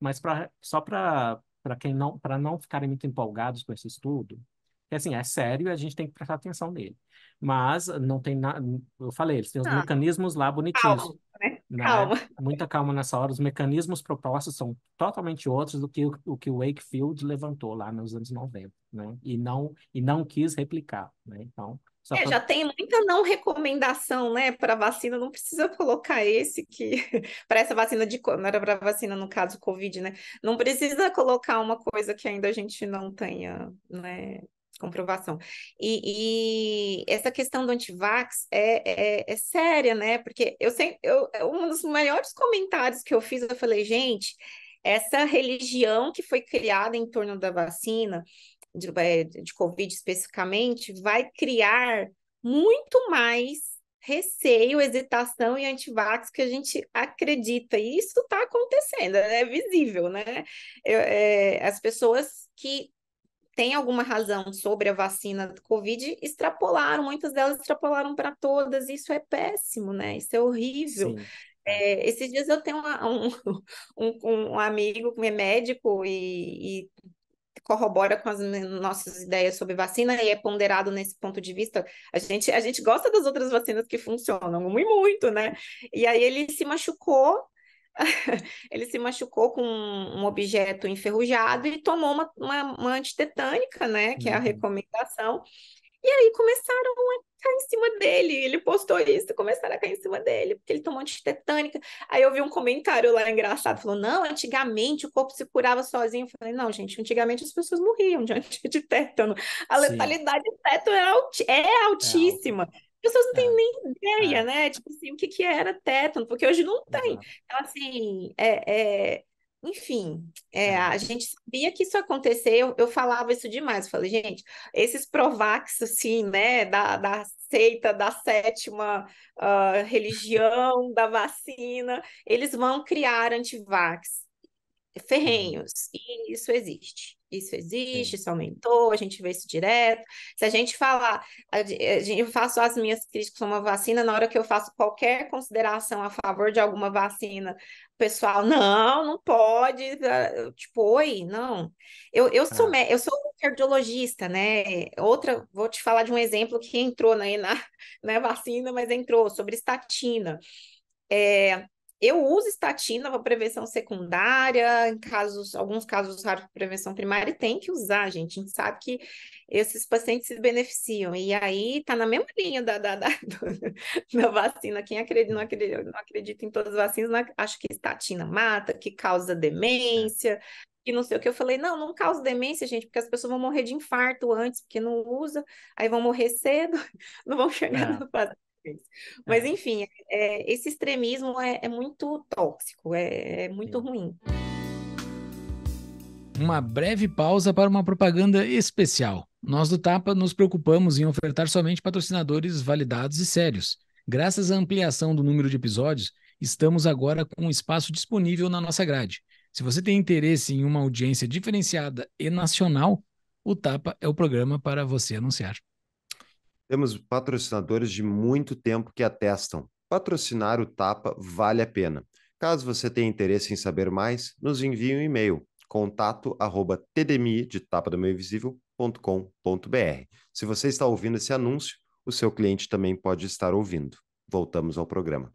mas pra, só para quem não, para não ficarem muito empolgados com esse estudo, que assim, é sério e a gente tem que prestar atenção nele. Mas não tem nada. Eu falei, eles têm os ah, mecanismos lá bonitinhos. Calma, né? né? calma. Muita calma nessa hora. Os mecanismos propostos são totalmente outros do que o, o que o Wakefield levantou lá nos anos 90, né? E não, e não quis replicar, né? Então, é, pra... já tem muita não recomendação, né, para vacina, não precisa colocar esse que para essa vacina de não era para vacina no caso COVID, né? Não precisa colocar uma coisa que ainda a gente não tenha, né, comprovação. E, e essa questão do antivax é, é, é, séria, né? Porque eu sempre, eu, é um dos maiores comentários que eu fiz, eu falei, gente, essa religião que foi criada em torno da vacina de, eh, de Covid especificamente, vai criar muito mais receio, hesitação e antivax que a gente acredita. E isso está acontecendo, é visível, né? Eu, é, as pessoas que têm alguma razão sobre a vacina do Covid extrapolaram, muitas delas extrapolaram para todas. Isso é péssimo, né? Isso é horrível. Sim. É, é. esses dias eu tenho uma, um, um, um, amigo que é médico e, e corrobora com as nossas ideias sobre vacina e é ponderado nesse ponto de vista. A gente, a gente gosta das outras vacinas que funcionam, e muito, né? E aí ele se machucou, ele se machucou com um objeto enferrujado e tomou uma, uma, uma antitetânica, né? Que é a uhum. recomendação. E aí começaram a cair em cima dele. Ele postou isso, começaram a cair em cima dele, porque ele tomou antitetânica. Aí eu vi um comentário lá engraçado, falou: não, antigamente o corpo se curava sozinho. Eu falei, não, gente, antigamente as pessoas morriam de antitetano. A Sim. letalidade de tétano é, é, é altíssima. É as pessoas não têm é. nem ideia, é. né? Tipo assim, o que, que era tétano, porque hoje não tem. Então, assim, é, é enfim, é, tá. a gente sabia que isso aconteceu, eu, falava isso demais, eu falei, gente, esses Provax, assim, né, da, da seita, da sétima uh, religião, da vacina, eles vão criar antivax uhum. ferrenhos, e isso existe. Isso existe, isso aumentou, a gente vê isso direto. Se a gente falar, a gente, eh, eu faço as minhas críticas a uma vacina, na hora que eu faço qualquer consideração a favor de alguma vacina, pessoal, não, não pode, tá, tipo, oi, não. Eu, eu ah. sou eu sou cardiologista, né? Outra, vou te falar de um exemplo que entrou né, na, na né, vacina, mas entrou sobre estatina. É, eu uso estatina para prevenção secundária, em casos, alguns casos raros de prevenção primária, e tem que usar, gente. A gente sabe que esses pacientes se beneficiam. E aí está na mesma linha da, da, da, da vacina. Quem acredita, não, acredita, não acredita em todas as vacinas, não, acho que estatina mata, que causa demência, que não sei o que. Eu falei, não, não causa demência, gente, porque as pessoas vão morrer de infarto antes, porque não usa, aí vão morrer cedo, não vão chegar não. É. no fase. É. Mas, enfim, é, esse extremismo é, é muito tóxico, é, é muito Sim. ruim uma breve pausa para uma propaganda especial. Nós do Tapa nos preocupamos em ofertar somente patrocinadores validados e sérios. Graças à ampliação do número de episódios, estamos agora com espaço disponível na nossa grade. Se você tem interesse em uma audiência diferenciada e nacional, o Tapa é o programa para você anunciar. Temos patrocinadores de muito tempo que atestam. Patrocinar o Tapa vale a pena. Caso você tenha interesse em saber mais, nos envie um e-mail contato arroba tdmi, de tapa do meio br Se você está ouvindo esse anúncio, o seu cliente também pode estar ouvindo. Voltamos ao programa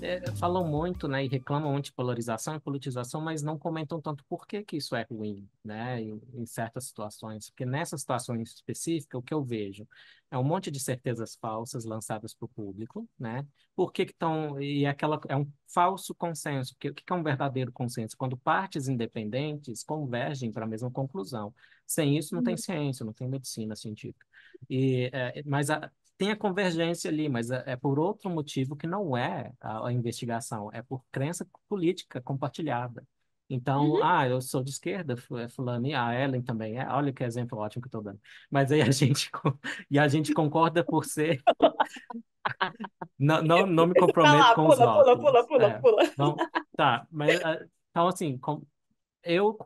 é, falam muito, né, e reclamam muito de polarização e politização, mas não comentam tanto por que, que isso é ruim, né, em, em certas situações. Porque nessa situação específica, o que eu vejo é um monte de certezas falsas lançadas para o público, né? Por que estão e aquela é um falso consenso? o que é um verdadeiro consenso? Quando partes independentes convergem para a mesma conclusão. Sem isso não tem uhum. ciência, não tem medicina científica. E é, mas a, tem a convergência ali, mas é, é, por outro motivo que não é a, a, investigação, é por crença política compartilhada. Então, uhum. ah, eu sou de esquerda, é fulano, e a Ellen também é. Olha que exemplo ótimo que eu estou dando. Mas aí a gente, e a gente concorda por ser Não, não, não me tá comprometo tá lá, com pula, os pula, pula, pula, pula, é, pula. Não, tá, mas ah, então assim, com, eu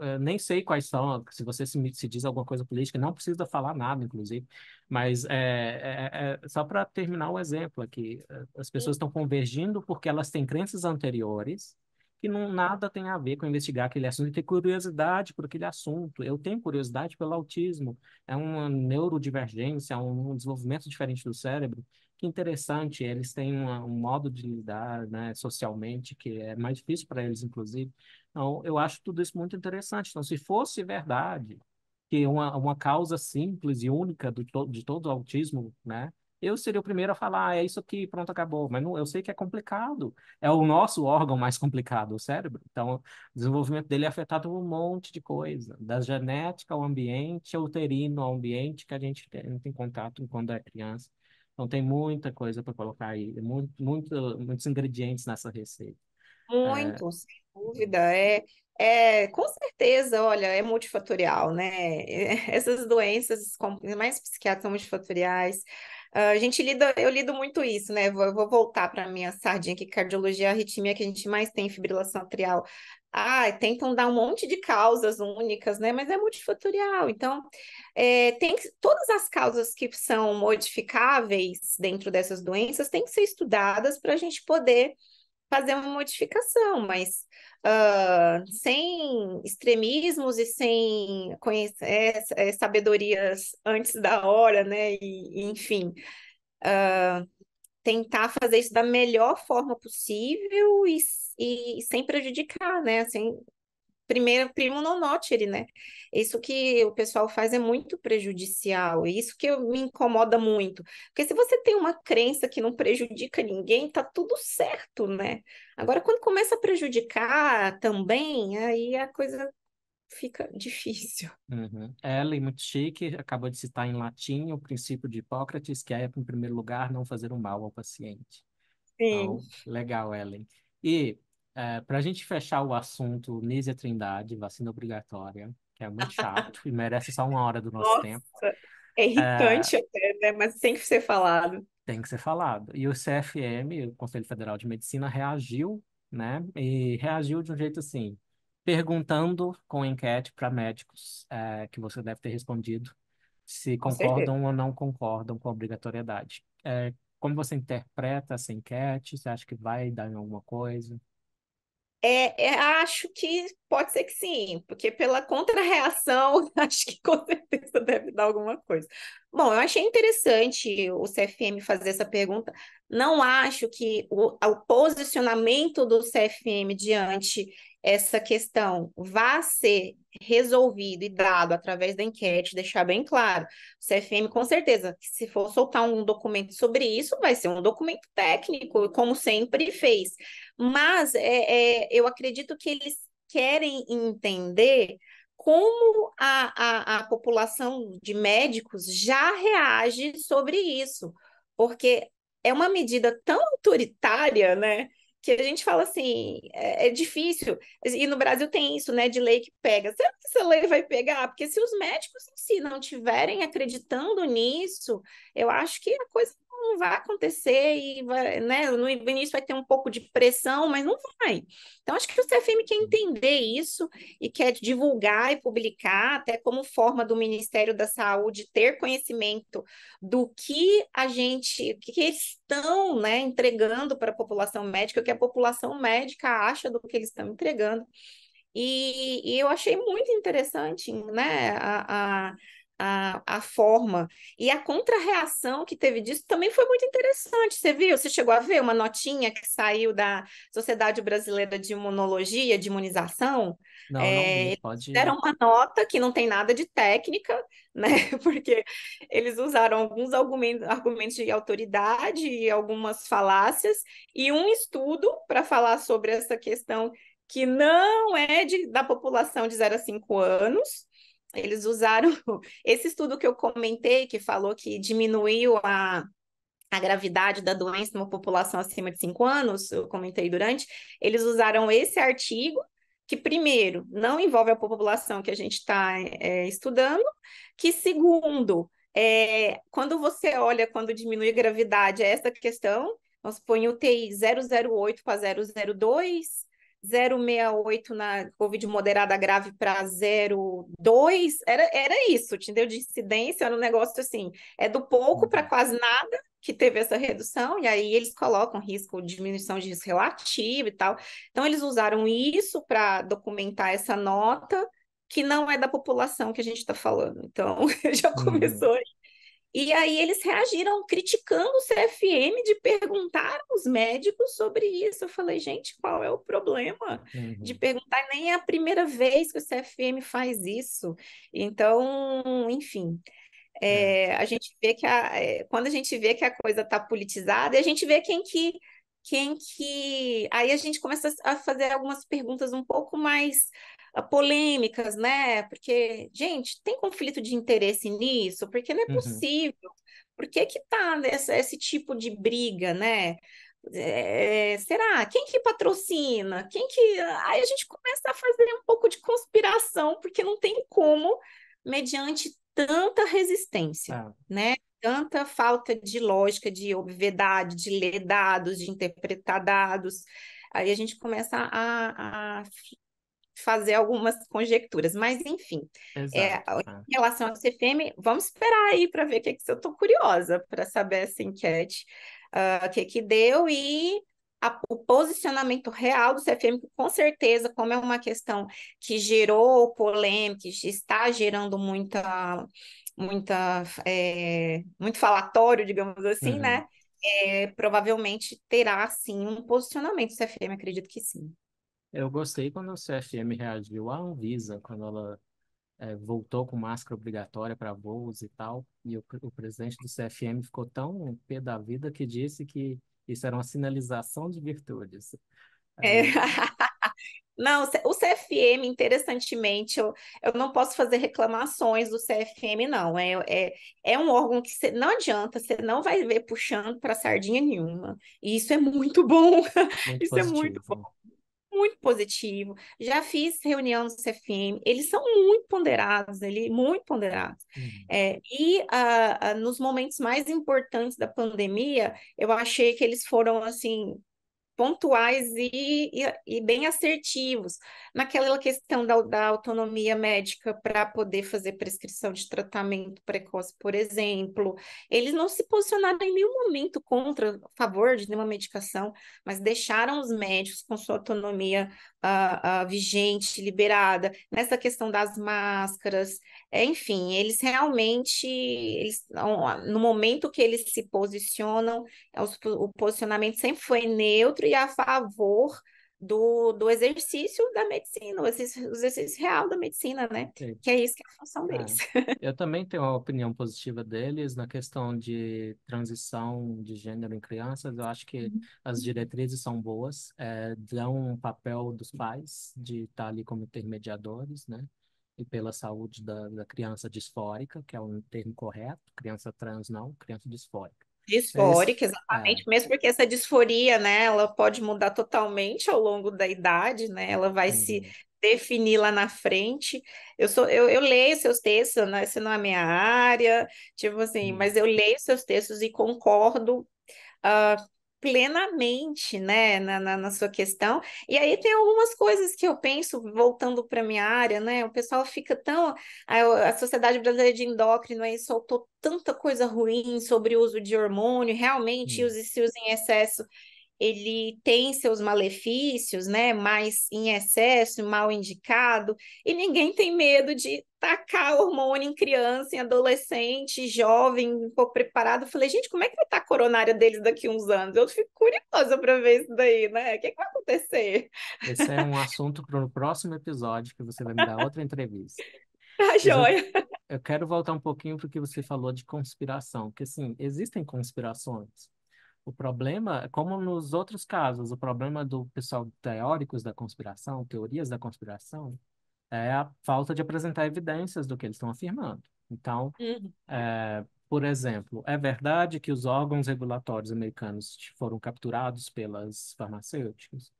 é, nem sei quais são, se você se, se, diz alguma coisa política, não precisa falar nada, inclusive, mas é, é, só para terminar o exemplo aqui, as pessoas estão convergindo porque elas têm crenças anteriores que não nada tem a ver com investigar aquele assunto e ter curiosidade por aquele assunto. Eu tenho curiosidade pelo autismo, é uma neurodivergência, é um, um desenvolvimento diferente do cérebro, que interessante, eles têm uma, um modo de lidar né, socialmente que é mais difícil para eles, inclusive. Então, eu acho tudo isso muito interessante. Então, se fosse verdade que uma, uma causa simples e única do, de todo o autismo, né? Eu seria o primeiro a falar, ah, é isso aqui, pronto, acabou. Mas não, eu sei que é complicado. É o nosso órgão mais complicado, o cérebro. Então, o desenvolvimento dele é afetado por um monte de coisa. Da genética ao ambiente, ao uterino, ao ambiente que a gente tem, não tem contato quando é criança. Então, tem muita coisa para colocar aí, muito, muito, muitos ingredientes nessa receita. É. Muitos. É dúvida, é, é, com certeza, olha, é multifatorial, né? Essas doenças, mais psiquiátricas, são multifatoriais. Ah, a gente lida, eu lido muito isso, né? Vou, vou voltar para minha sardinha aqui, cardiologia, arritmia, que a gente mais tem, fibrilação atrial. Ah, tentam dar um monte de causas únicas, né? Mas é multifatorial. Então, é, tem que, todas as causas que são modificáveis dentro dessas doenças têm que ser estudadas para a gente poder fazer uma modificação, mas uh, sem extremismos e sem conhecer, é, sabedorias antes da hora, né? E, enfim, uh, tentar fazer isso da melhor forma possível e, e sem prejudicar, né? Sem, primeiro primo non ele né? Isso que o pessoal faz é muito prejudicial, e isso que eu, me incomoda muito. Porque se você tem uma crença que não prejudica ninguém, tá tudo certo, né? Agora, quando começa a prejudicar também, aí a coisa fica difícil. Uhum. Ellen, muito chique, acabou de citar em latim o princípio de Hipócrates, que é, em primeiro lugar, não fazer um mal ao paciente. Sim. Então, legal, Ellen. E é, para a gente fechar o assunto Nízia Trindade, vacina obrigatória, que é muito chato e merece só uma hora do nosso Nossa, tempo. É irritante é, até, né? Mas tem que ser falado. Tem que ser falado. E o CFM, o Conselho Federal de Medicina, reagiu, né? E reagiu de um jeito assim, perguntando com enquete para médicos é, que você deve ter respondido se com concordam certeza. ou não concordam com a obrigatoriedade. É, como você interpreta essa enquete? Você acha que vai dar em alguma coisa? É, é, acho que pode ser que sim, porque pela contrarreação, acho que com certeza deve dar alguma coisa. Bom, eu achei interessante o CFM fazer essa pergunta. Não acho que o, o posicionamento do CFM diante essa questão vá ser resolvido e dado através da enquete, deixar bem claro. O CFM, com certeza, se for soltar um documento sobre isso, vai ser um documento técnico, como sempre fez. Mas é, é, eu acredito que eles querem entender como a, a, a população de médicos já reage sobre isso, porque é uma medida tão autoritária, né? que a gente fala assim, é, é, difícil, e no Brasil tem isso, né, de lei que pega. Será que essa lei vai pegar? Porque se os médicos em si não tiverem acreditando nisso, eu acho que a coisa não vai acontecer e vai, né, no início vai ter um pouco de pressão, mas não vai. Então, acho que o CFM quer entender isso e quer divulgar e publicar, até como forma do Ministério da Saúde ter conhecimento do que a gente, o que eles estão né, entregando para a população médica, o que a população médica acha do que eles estão entregando. E, e eu achei muito interessante né, a, a a, a forma. E a contrarreação que teve disso também foi muito interessante. Você viu? Você chegou a ver uma notinha que saiu da Sociedade Brasileira de Imunologia, de imunização? Não, é, não pode... Deram uma nota que não tem nada de técnica, né? Porque eles usaram alguns argumentos, argumentos de autoridade e algumas falácias, e um estudo para falar sobre essa questão que não é de, da população de 0 a 5 anos, eles usaram esse estudo que eu comentei, que falou que diminuiu a, a gravidade da doença numa população acima de 5 anos, eu comentei durante, eles usaram esse artigo, que primeiro, não envolve a população que a gente está é, estudando, que segundo, é, quando você olha quando diminui a gravidade, é essa questão, vamos pôr em UTI 008 para 002, 0,68 na Covid moderada grave para 0,2, era, era isso, entendeu? De incidência, era um negócio assim, é do pouco para uhum. quase nada que teve essa redução, e aí eles colocam risco, diminuição de risco relativo e tal. Então, eles usaram isso para documentar essa nota, que não é da população que a gente está falando. Então, já uhum. começou aí. E aí eles reagiram criticando o CFM de perguntar aos médicos sobre isso. Eu falei, gente, qual é o problema uhum. de perguntar? Nem é a primeira vez que o CFM faz isso. Então, enfim. É. é, a gente vê que a, é, quando a gente vê que a coisa está politizada, a gente vê quem que quem que. Aí a gente começa a fazer algumas perguntas um pouco mais ah, polêmicas, né? Porque, gente, tem conflito de interesse nisso? Porque não é uhum. possível. Por que que tá nessa esse tipo de briga, né? É, será? Quem que patrocina? Quem que... Aí a gente começa a fazer um pouco de conspiração, porque não tem como mediante tanta resistência, ah. né? tanta falta de lógica, de obviedade, de ler dados, de interpretar dados. Aí a gente começa a, a fazer algumas conjecturas, mas enfim, é, em é. relação ao CFM, vamos esperar aí para ver o que, é que eu estou curiosa para saber essa enquete, ah, o uh, que que deu e a, o posicionamento real do CFM, com certeza, como é uma questão que gerou polêmica, está gerando muita muita, é, muito falatório, digamos assim, né? uhum. né? É, provavelmente terá sim um posicionamento do CFM, acredito que sim. Eu gostei quando o CFM reagiu à Anvisa, quando ela é, voltou com máscara obrigatória para voos e tal, e o, o, presidente do CFM ficou tão pé da vida que disse que isso era uma sinalização de virtudes. É. Não, o CFM, interessantemente, eu, eu não posso fazer reclamações do CFM, não. É, é, é um órgão que não adianta, você não vai ver puxando para sardinha nenhuma. E isso é muito bom. Muito isso positivo. é muito bom. Muito positivo. Já fiz reunião no CFM, eles são muito ponderados, ele, muito ponderados. Uhum. É, e uh, uh, nos momentos mais importantes da pandemia, eu achei que eles foram assim pontuais e, e, e, bem assertivos naquela questão da, da autonomia médica para poder fazer prescrição de tratamento precoce, por exemplo. Eles não se posicionaram em nenhum momento contra, a favor de nenhuma medicação, mas deixaram os médicos com sua autonomia uh, uh, vigente, liberada, nessa questão das máscaras, é, enfim, eles realmente, eles, no momento que eles se posicionam, é, o posicionamento sempre foi neutro e a favor do, do exercício da medicina, o exercício, o exercício real da medicina, né? Sim. Que é isso que é a função é. deles. É. Eu também tenho uma opinião positiva deles na questão de transição de gênero em crianças. Eu acho que uhum. as diretrizes são boas, é, dão um papel dos pais de estar ali como intermediadores, né? E pela saúde da, da criança disfórica, que é um termo correto, criança trans não, criança disfórica. Disfórica, é. exatamente, é. mesmo porque essa disforia, né, ela pode mudar totalmente ao longo da idade, né, ela vai se é. definir lá na frente. Eu sou, eu, eu leio seus textos, né, essa não é minha área, tipo assim, mas eu leio seus textos e concordo uh, plenamente, né, na, na, na, sua questão. E aí tem algumas coisas que eu penso, voltando para minha área, né, o pessoal fica tão... A, a Sociedade Brasileira de Endócrino aí soltou tanta coisa ruim sobre o uso de hormônio, realmente hum. use-se usa em excesso ele tem seus malefícios, né? Mais em excesso, mal indicado, e ninguém tem medo de tacar hormônio em criança, em adolescente, jovem, um pouco preparado. Eu falei, gente, como é que vai estar a coronária deles daqui a uns anos? Eu fico curiosa para ver isso daí, né? O que, é que vai acontecer? Esse é um assunto para o próximo episódio, que você vai me dar outra entrevista. Tá joia! Eu, eu quero voltar um pouquinho para o que você falou de conspiração, porque, assim, existem conspirações o problema, como nos outros casos, o problema do pessoal teóricos da conspiração, teorias da conspiração, é a falta de apresentar evidências do que eles estão afirmando. Então, uhum. é, por exemplo, é verdade que os órgãos regulatórios americanos foram capturados pelas farmacêuticas?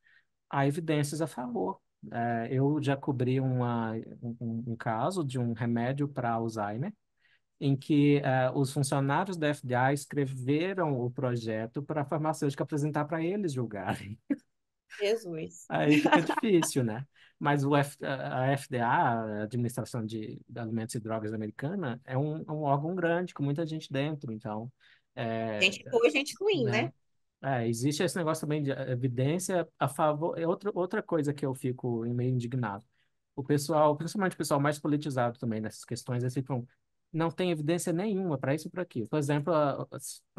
Há evidências a favor. É, eu já cobri uma, um, um caso de um remédio para Alzheimer, em que uh, os funcionários da FDA escreveram o projeto para a farmacêutica apresentar para eles julgarem. Jesus. Aí fica difícil, né? Mas o F, a FDA, a Administração de Alimentos e Drogas Americana, é um, é um órgão grande, com muita gente dentro, então... É, gente boa gente ruim, né? né? É, existe esse negócio também de evidência a favor... É outra, outra coisa que eu fico meio indignado. O pessoal, principalmente o pessoal mais politizado também nessas questões, assim ficam não tem evidência nenhuma para isso e para aquilo. Por exemplo, a,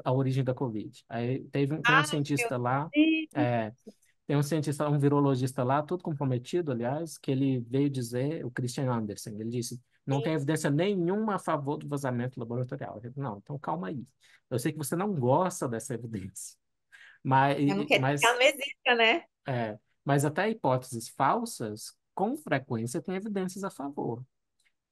a, origem da Covid. Aí teve tem um Ai, ah, cientista lá, é, tem um cientista, um virologista lá, todo comprometido, aliás, que ele veio dizer, o Christian Andersen, ele disse, não Sim. tem evidência nenhuma a favor do vazamento laboratorial. Eu disse, não, então calma aí. Eu sei que você não gosta dessa evidência. Mas, mas ela não existe, né? É, mas até hipóteses falsas, com frequência, tem evidências a favor.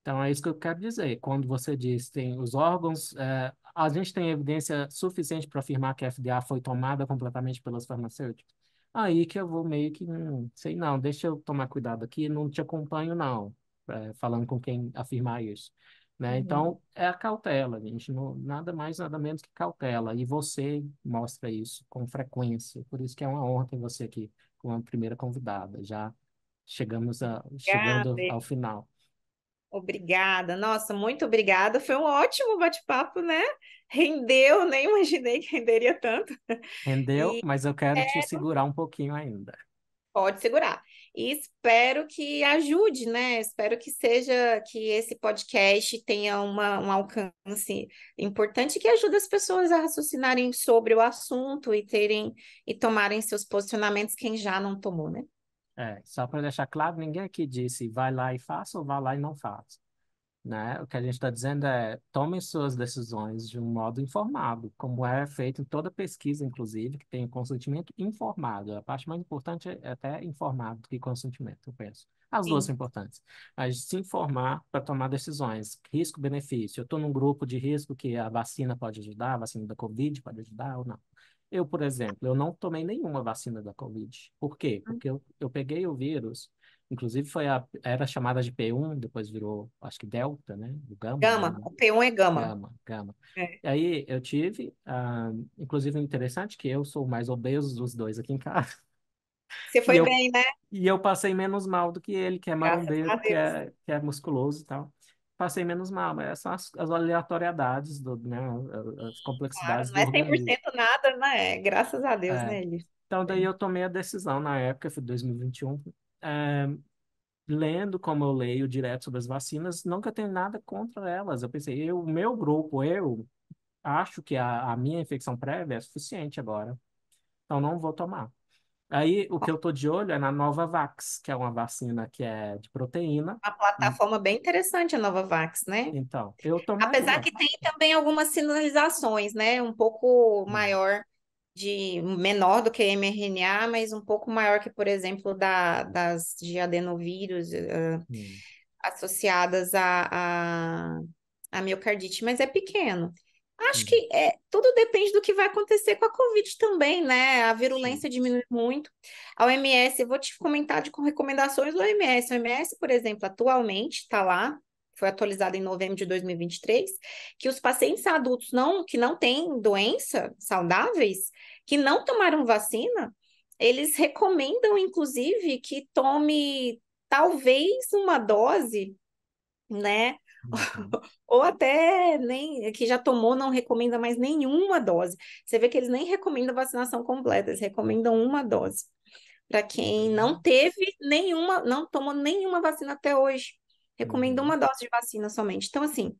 Então, é isso que eu quero dizer. Quando você diz tem os órgãos, é, a gente tem evidência suficiente para afirmar que a FDA foi tomada completamente pelas farmacêuticas? Aí que eu vou meio que, hum, sei não, deixa eu tomar cuidado aqui, não te acompanho não, é, falando com quem afirmar isso. Né? Uhum. Então, é a cautela, gente, não, nada mais, nada menos que cautela. E você mostra isso com frequência, por isso que é uma honra ter você aqui como a primeira convidada. Já chegamos a, chegando ao final. Obrigada, nossa, muito obrigada. Foi um ótimo bate-papo, né? Rendeu, nem imaginei que renderia tanto. Rendeu, e mas eu quero, quero te é, segurar um pouquinho ainda. Pode segurar. E espero que ajude, né? Espero que seja que esse podcast tenha uma, um alcance importante que ajude as pessoas a raciocinarem sobre o assunto e terem e tomarem seus posicionamentos quem já não tomou, né? É, só para deixar claro, ninguém aqui disse vai lá e faça ou vai lá e não faça. Né? O que a gente está dizendo é tomem suas decisões de um modo informado, como é feito em toda pesquisa, inclusive, que tem consentimento informado. A parte mais importante é até informado do que consentimento, eu penso. As duas são importantes. Mas se informar para tomar decisões, risco-benefício. Eu estou num grupo de risco que a vacina pode ajudar, a vacina da Covid pode ajudar ou não. Eu, por exemplo, eu não tomei nenhuma vacina da Covid. Por quê? Hum. Porque eu, eu peguei o vírus, inclusive foi a, era chamada de P1, depois virou, acho que Delta, né? O Gama. Né? Gama, o P1 é Gama. Gama, Gama. É. Aí eu tive, ah, inclusive interessante é que eu sou o mais obeso dos dois aqui em casa. Você foi bem, né? E eu passei menos mal do que ele, que é marombeiro, que é, que é musculoso e tal passei menos mal, mas é são as, as aleatoriedades, do, né, as complexidades claro, não é 100% nada, né? Graças a Deus, é. né, Elis? Então, daí é. eu tomei a decisão na época, foi 2021, é, eh, lendo como eu leio direto sobre as vacinas, nunca tenho nada contra elas. Eu pensei, eu, o meu grupo, eu acho que a, a minha infecção prévia é suficiente agora, então não vou tomar. Aí o que eu tô de olho é na Novavax, que é uma vacina que é de proteína. Uma plataforma bem interessante a Novavax, né? Então, eu tomaria. Apesar que tem também algumas sinalizações, né? Um pouco hum. maior de menor do que mRNA, mas um pouco maior que, por exemplo, da, das de adenovírus uh, associadas a, a, a miocardite, mas é pequeno. Acho uhum. que é, tudo depende do que vai acontecer com a Covid também, né? A virulência diminui muito. A OMS, eu vou te comentar de, com recomendações do OMS. A OMS, por exemplo, atualmente está lá, foi atualizada em novembro de 2023, que os pacientes adultos não, que não têm doença, saudáveis, que não tomaram vacina, eles recomendam, inclusive, que tome talvez uma dose, né? Uhum. ou até nem que já tomou não recomenda mais nenhuma dose. Você vê que eles nem recomendam vacinação completa, eles recomendam uma dose para quem não uhum. teve nenhuma, não tomou nenhuma vacina até hoje. Recomenda uhum. uma dose de vacina somente. Então, assim,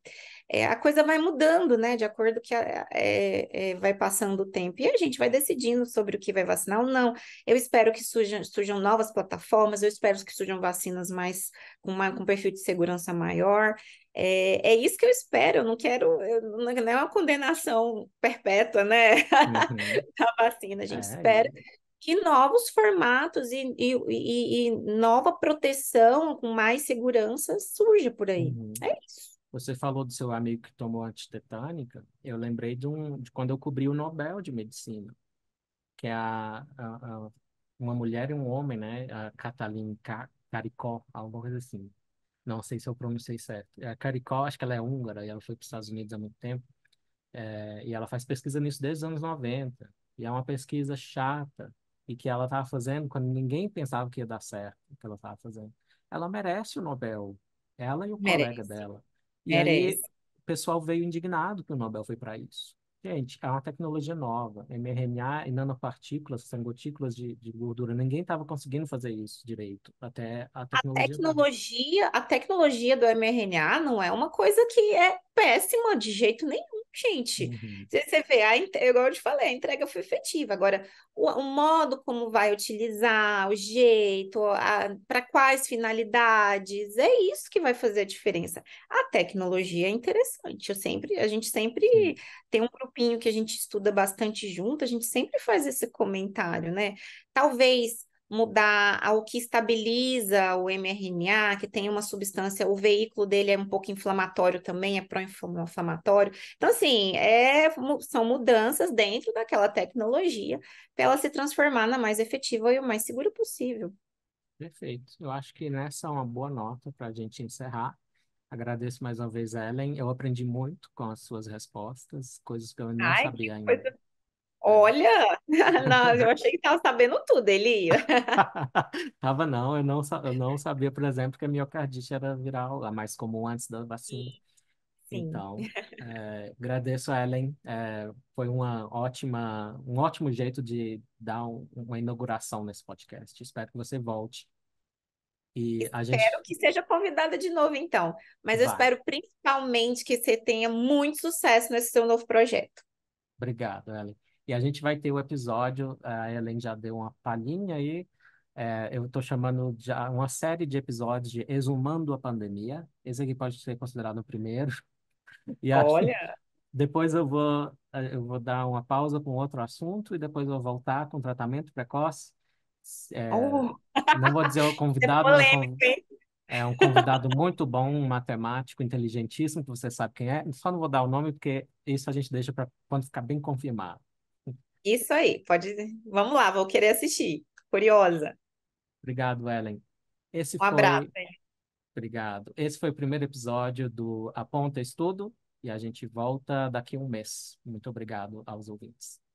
é, a coisa vai mudando, né? De acordo que a, é, é, vai passando o tempo. E a gente vai decidindo sobre o que vai vacinar ou não. Eu espero que surjam, surjam novas plataformas, eu espero que surjam vacinas mais com, uma, com perfil de segurança maior. É, é isso que eu espero, eu não quero, eu, não é uma condenação perpétua, né? Uhum. da vacina, a gente é, espera que novos formatos e, e, e, e, nova proteção com mais segurança surja por aí. Uhum. É isso. Você falou do seu amigo que tomou antitetânica. Eu lembrei de, um, de quando eu cobri o Nobel de Medicina, que é a, a, a uma mulher e um homem, né? A Cataline Ka Caricó, alguma coisa assim. Não sei se eu pronunciei certo. É a Caricó, acho que ela é húngara e ela foi para os Estados Unidos há muito tempo. É, e ela faz pesquisa nisso desde os anos 90. E é uma pesquisa chata e que ela estava fazendo quando ninguém pensava que ia dar certo o que ela estava fazendo. Ela merece o Nobel. Ela e o merece. colega dela. E aí o pessoal veio indignado que o Nobel foi para isso. Gente, é uma tecnologia nova, mRNA e nanopartículas, sangotículas de, de gordura. Ninguém estava conseguindo fazer isso direito até a tecnologia. A tecnologia, a tecnologia do mRNA não é uma coisa que é péssima de jeito nenhum gente, uhum. você vê, a, igual eu te falei, a entrega foi efetiva. Agora, o, o modo como vai utilizar, o jeito, para quais finalidades, é isso que vai fazer a diferença. A tecnologia é interessante. Eu sempre, a gente sempre tem um grupinho que a gente estuda bastante junto, a gente sempre faz esse comentário, né? Talvez mudar ao que estabiliza o mRNA, que tem uma substância, o veículo dele é um pouco inflamatório também, é pró-inflamatório. Então, assim, é, são mudanças dentro daquela tecnologia para ela se transformar na mais efetiva e o mais segura possível. Perfeito. Eu acho que nessa é uma boa nota para a gente encerrar. Agradeço mais uma vez, a Ellen. Eu aprendi muito com as suas respostas, coisas que eu não Ai, sabia ainda. Coisa Olha, não, eu achei que estava sabendo tudo, Eli. Tava não, eu não, eu não sabia, por exemplo, que a miocardite era viral, a mais comum antes da vacina. Sim. Então, eh, agradeço a Ellen. Eh, foi uma ótima, um ótimo jeito de dar um- uma inauguração nesse podcast. Espero que você volte. E a gente Espero que seja convidada de novo, então. Mas eu vai. espero principalmente que você tenha muito sucesso nesse seu novo projeto. Obrigado, Ellen. E a gente vai ter o episódio, a Helen já deu uma palhinha aí, é, eu estou chamando de uma série de episódios de Exumando a Pandemia. Esse aqui pode ser considerado o primeiro. E Olha! depois eu vou, eu vou dar uma pausa com outro assunto e depois eu vou voltar com tratamento precoce. É, oh. Não vou dizer o é convidado. É, é um convidado muito bom, um matemático inteligentíssimo, que você sabe quem é. Só não vou dar o nome, porque isso a gente deixa para quando ficar bem confirmado. Isso aí, pode. Vamos lá, vou querer assistir. Curiosa. Obrigado, Ellen. Esse um abraço. Obrigado. Esse foi o primeiro episódio do Aponta Estudo e a gente volta daqui a um mês. Muito obrigado aos ouvintes.